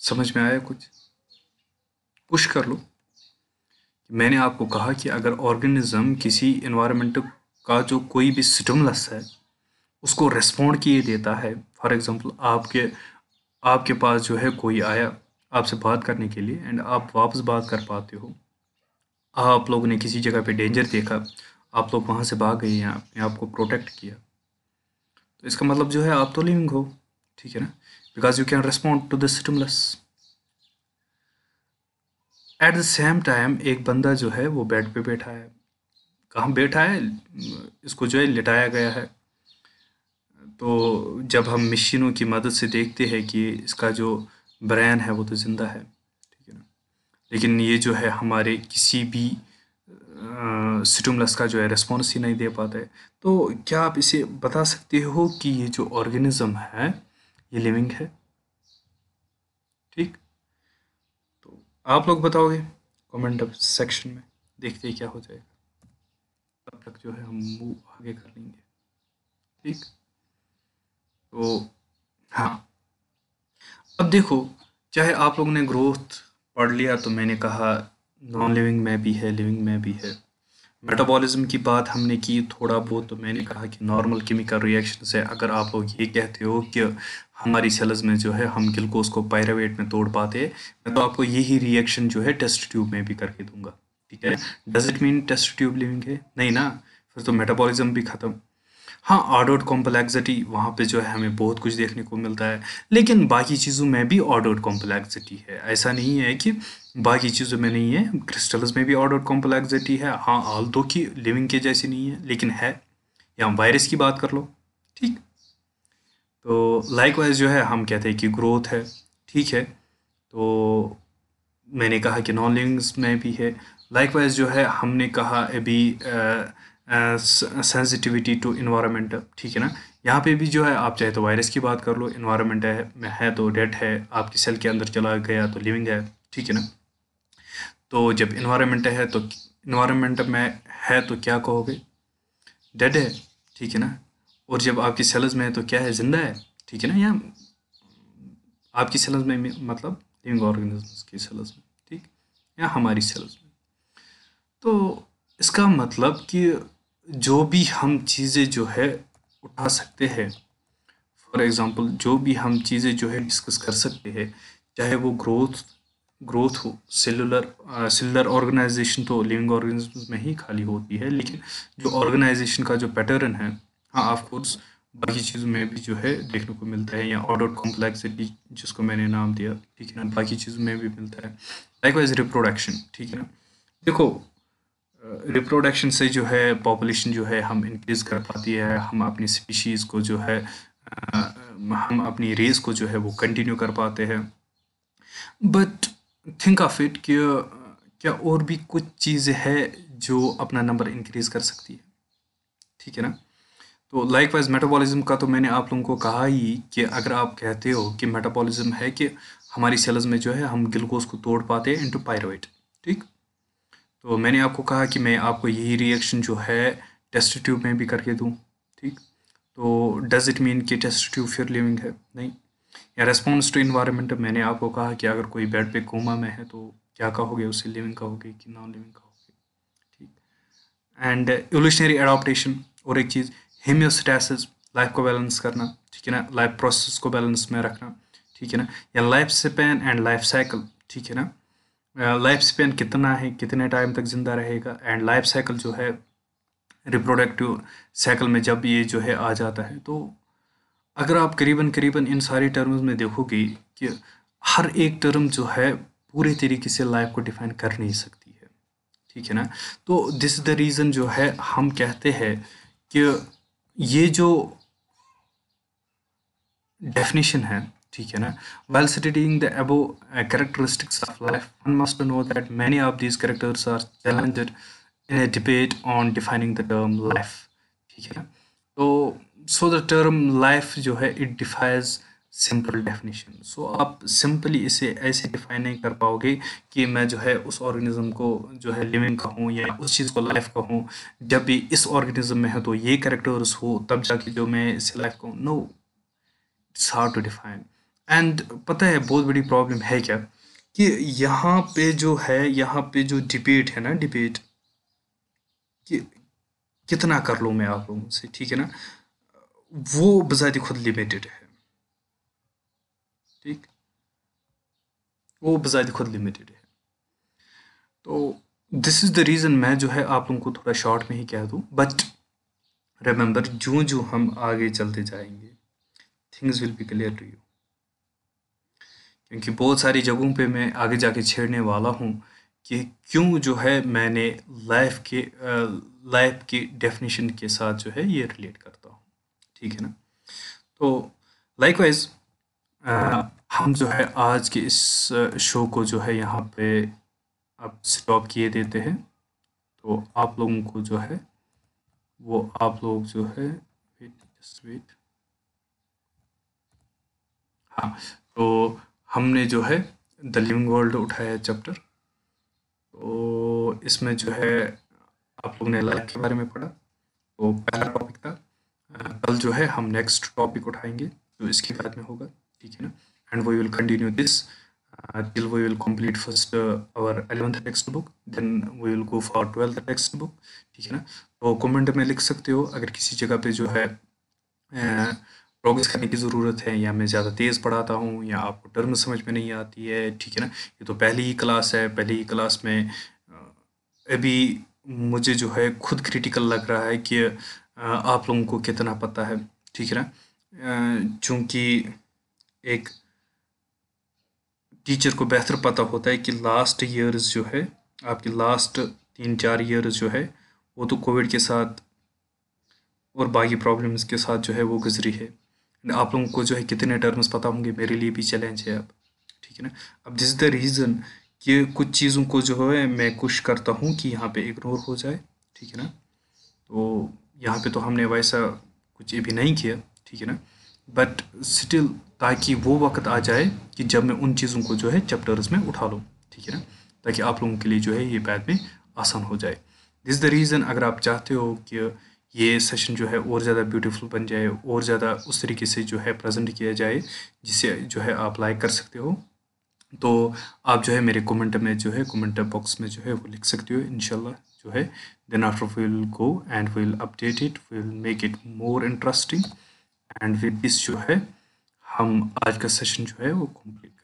समझ में आया कुछ पुश कर लो मैंने आपको कहा कि अगर ऑर्गेनिज्म किसी इन्वायरमेंट का जो कोई भी स्टिमुलस है उसको रेस्पॉन्ड किए देता है फॉर एग्ज़ाम्पल आपके आपके पास जो है कोई आया आपसे बात करने के लिए एंड आप वापस बात कर पाते हो आप लोग ने किसी जगह पे डेंजर देखा आप लोग वहाँ से भाग गए हैं आपने आपको प्रोटेक्ट किया तो इसका मतलब जो है आप तो लिविंग हो ठीक है ना because you can respond to this stimulus at the same time एक बंदा जो है वो बेड पे बैठा है कहाँ बैठा है इसको जो है लिटाया गया है तो जब हम मशीनों की मदद से देखते हैं कि इसका जो ब्रेन है वो तो ज़िंदा है लेकिन ये जो है हमारे किसी भी स्टिमुलस का जो है रिस्पॉन्स ही नहीं दे पाता है तो क्या आप इसे बता सकते हो कि ये जो ऑर्गेनिज्म है ये लिविंग है ठीक तो आप लोग बताओगे कमेंट सेक्शन में देखते क्या हो जाएगा तब तक जो है हम मूव आगे कर लेंगे ठीक तो हाँ अब देखो चाहे आप लोगों ने ग्रोथ पढ़ लिया तो मैंने कहा नॉन लिविंग में भी है लिविंग में भी है मेटाबॉलिज्म की बात हमने की थोड़ा बहुत तो मैंने कहा कि नॉर्मल केमिकल रिएक्शन से अगर आप लोग ये कहते हो कि हमारी सेल्स में जो है हम ग्लूकोज को पायरावेट में तोड़ पाते मैं तो आपको यही रिएक्शन जो है टेस्ट ट्यूब में भी करके दूंगा ठीक है does it mean test tube living है नहीं ना फिर तो मेटाबॉलिज्म भी ख़त्म हाँ ऑडोट कॉम्प्लेक्सिटी वहाँ पे जो है हमें बहुत कुछ देखने को मिलता है लेकिन बाकी चीज़ों में भी ऑर्डर्ड कॉम्प्लेक्सिटी है ऐसा नहीं है कि बाकी चीज़ों में नहीं है क्रिस्टल्स में भी ऑर्डर्ड कॉम्प्लेक्सिटी है हाँ आल दो की लिविंग के जैसी नहीं है लेकिन है या वायरस की बात कर लो ठीक तो लाइकवाइज जो है हम कहते हैं कि ग्रोथ है ठीक है तो मैंने कहा कि नॉन लिविंग्स में भी है लाइकवाइज जो है हमने कहा अभी आ, सेंसिटिविटी टू इन्वायरमेंट ठीक है ना यहाँ पे भी जो है आप चाहे तो वायरस की बात कर लो इन्वायरमेंट है में है तो डेड है आपकी सेल के अंदर चला गया तो लिविंग है ठीक है ना तो जब इन्वायरमेंट है तो इन्वायरमेंट में है तो क्या कहोगे डेड है ठीक है ना और जब आपकी सेल्स में है तो क्या है ज़िंदा है ठीक है ना या आपकी सेल्स में मतलब लिविंग ऑर्गेनिजम्स की सेल्स में ठीक या हमारी सेल्स में तो इसका मतलब कि जो भी हम चीज़ें जो है उठा सकते हैं फॉर एग्ज़ाम्पल जो भी हम चीज़ें जो है डिस्कस कर सकते हैं चाहे वो ग्रोथ ग्रोथ हो सेलुलर सेलुलर ऑर्गेनाइजेशन तो लिविंग ऑर्गेनिज्म में ही खाली होती है लेकिन जो ऑर्गेनाइजेशन का जो पैटर्न है हाँ ऑफकोर्स बाकी चीज़ों में भी जो है देखने को मिलता है या ऑर्डर कॉम्प्लेक्सिटी जिसको मैंने नाम दिया ठीक है ना बाकी चीज़ों में भी मिलता है लाइकवाइज रिप्रोडक्शन ठीक है ना देखो रिप्रोडक्शन से जो है पॉपुलेशन जो है हम इंक्रीज कर पाती है हम अपनी स्पीशीज़ को जो है हम अपनी रेस को जो है वो कंटिन्यू कर पाते हैं बट थिंक ऑफ इट कि क्या और भी कुछ चीज़ें हैं जो अपना नंबर इंक्रीज़ कर सकती है ठीक है ना तो लाइक वाइज मेटाबॉलिज्म का तो मैंने आप लोगों को कहा ही कि अगर आप कहते हो कि मेटाबॉलिज्म है कि हमारी सेल्स में जो है हम ग्लूकोज को तोड़ पाते हैं इंटू पायरोइड ठीक तो मैंने आपको कहा कि मैं आपको यही रिएक्शन जो है टेस्ट ट्यूब में भी करके दूँ ठीक तो डज़ इट मीन कि टेस्ट ट्यूब फिर लिविंग है नहीं या रेस्पॉन्स टू इन्वायरमेंट मैंने आपको कहा कि अगर कोई बेड पे कोमा में है तो क्या कहोगे उसे लिविंग कहोगे कि नॉन लिविंग कहोगे ठीक एंड एवोल्यूशनरी एडाप्टेशन और एक चीज़ हेमियोस्टैसिस लाइफ को बैलेंस करना ठीक है ना लाइफ प्रोसेस को बैलेंस में रखना ठीक है ना या life span and life cycle ठीक है ना लाइफ uh, स्पेन कितना है कितने टाइम तक ज़िंदा रहेगा एंड लाइफ साइकिल जो है रिप्रोडक्टिव साइकिल में जब ये जो है आ जाता है तो अगर आप करीबन करीबन इन सारी टर्म्स में देखोगे कि हर एक टर्म जो है पूरे तरीके से लाइफ को डिफाइन कर नहीं सकती है ठीक है ना तो दिस द रीज़न जो है हम कहते हैं कि ये जो डेफिनेशन है ठीक है ना well studying the above characteristics of life one must know that that of of characters are are in in debate on defining the term life ठीक है तो सो द टर्म लाइफ जो है it defies simple definition so आप simply इसे ऐसे define नहीं कर पाओगे कि मैं जो है उस ऑर्गेनिज्म को जो है लिविंग कहूँ या उस चीज़ को लाइफ कहूँ जब भी इस ऑर्गेनिज्म में है तो ये करेक्टर्स हो तब जाके जो मैं इसे लाइफ कहूँ no it's hard to define and पता है बहुत बड़ी प्रॉब्लम है क्या कि यहाँ पे जो है यहाँ पे जो डिबेट है ना डिबेट कि कितना कर लूँ मैं आप लोगों से ठीक है ना वो बजाय खुद लिमिटेड है ठीक वो बजाय खुद लिमिटेड है तो दिस इज़ द रीज़न मैं जो है आप लोगों को थोड़ा शॉर्ट में ही कह दूँ बट रिमेंबर जो जो हम आगे चलते जाएंगे things will be clear to you क्योंकि बहुत सारी जगहों पे मैं आगे जाके छेड़ने वाला हूँ कि क्यों जो है मैंने लाइफ के लाइफ की डेफिनेशन के साथ जो है ये रिलेट करता हूँ ठीक है ना तो लाइकवाइज हम जो है आज के इस शो को जो है यहाँ पे अब स्टॉप किए देते हैं तो आप लोगों को जो है वो आप लोग जो है वेट वेट हाँ तो हमने जो है द लिविंग वर्ल्ड उठाया चैप्टर तो इसमें जो है आप लोगों ने लाइफ के बारे में पढ़ा तो पहला टॉपिक था कल जो है हम नेक्स्ट टॉपिक उठाएंगे जो इसके बाद में होगा ठीक है ना and we will continue this we will complete first our uh, textbook then we will go for twelfth textbook ठीक है ना तो कमेंट में लिख सकते हो अगर किसी जगह पे जो है प्रोग्रेस करने की ज़रूरत है या मैं ज़्यादा तेज़ पढ़ाता हूँ या आपको टर्म समझ में नहीं आती है ठीक है ना ये तो पहली ही क्लास है पहली ही क्लास में अभी मुझे जो है खुद क्रिटिकल लग रहा है कि आप लोगों को कितना पता है ठीक है ना चूँकि एक टीचर को बेहतर पता होता है कि लास्ट ईयर्स जो है आपके लास्ट तीन चार ईयर्स जो है वो तो कोविड के साथ और बाकी प्रॉब्लम्स के साथ जो है वो गुजरी है आप लोगों को जो है कितने टर्म्स पता होंगे मेरे लिए भी चैलेंज है अब ठीक है ना अब दिस इज़ द रीज़न कि कुछ चीज़ों को जो है मैं कुछ करता हूँ कि यहाँ पे इग्नोर हो जाए ठीक है ना तो यहाँ पे तो हमने वैसा कुछ भी नहीं किया ठीक है ना बट स्टिल ताकि वो वक्त आ जाए कि जब मैं उन चीज़ों को जो है चैप्टर्स में उठा लूँ ठीक है ना ताकि आप लोगों के लिए जो है ये बाद में आसान हो जाए दिस द रीज़न अगर आप चाहते हो कि ये सेशन जो है और ज़्यादा ब्यूटीफुल बन जाए और ज़्यादा उस तरीके से जो है प्रेजेंट किया जाए जिसे जो है आप लाइक कर सकते हो तो आप जो है मेरे कमेंट में जो है कमेंट बॉक्स में जो है वो लिख सकते हो इनशाला जो है then after will go and will update it will make it more interesting and with this जो है हम आज का सेशन जो है वो कम्प्लीट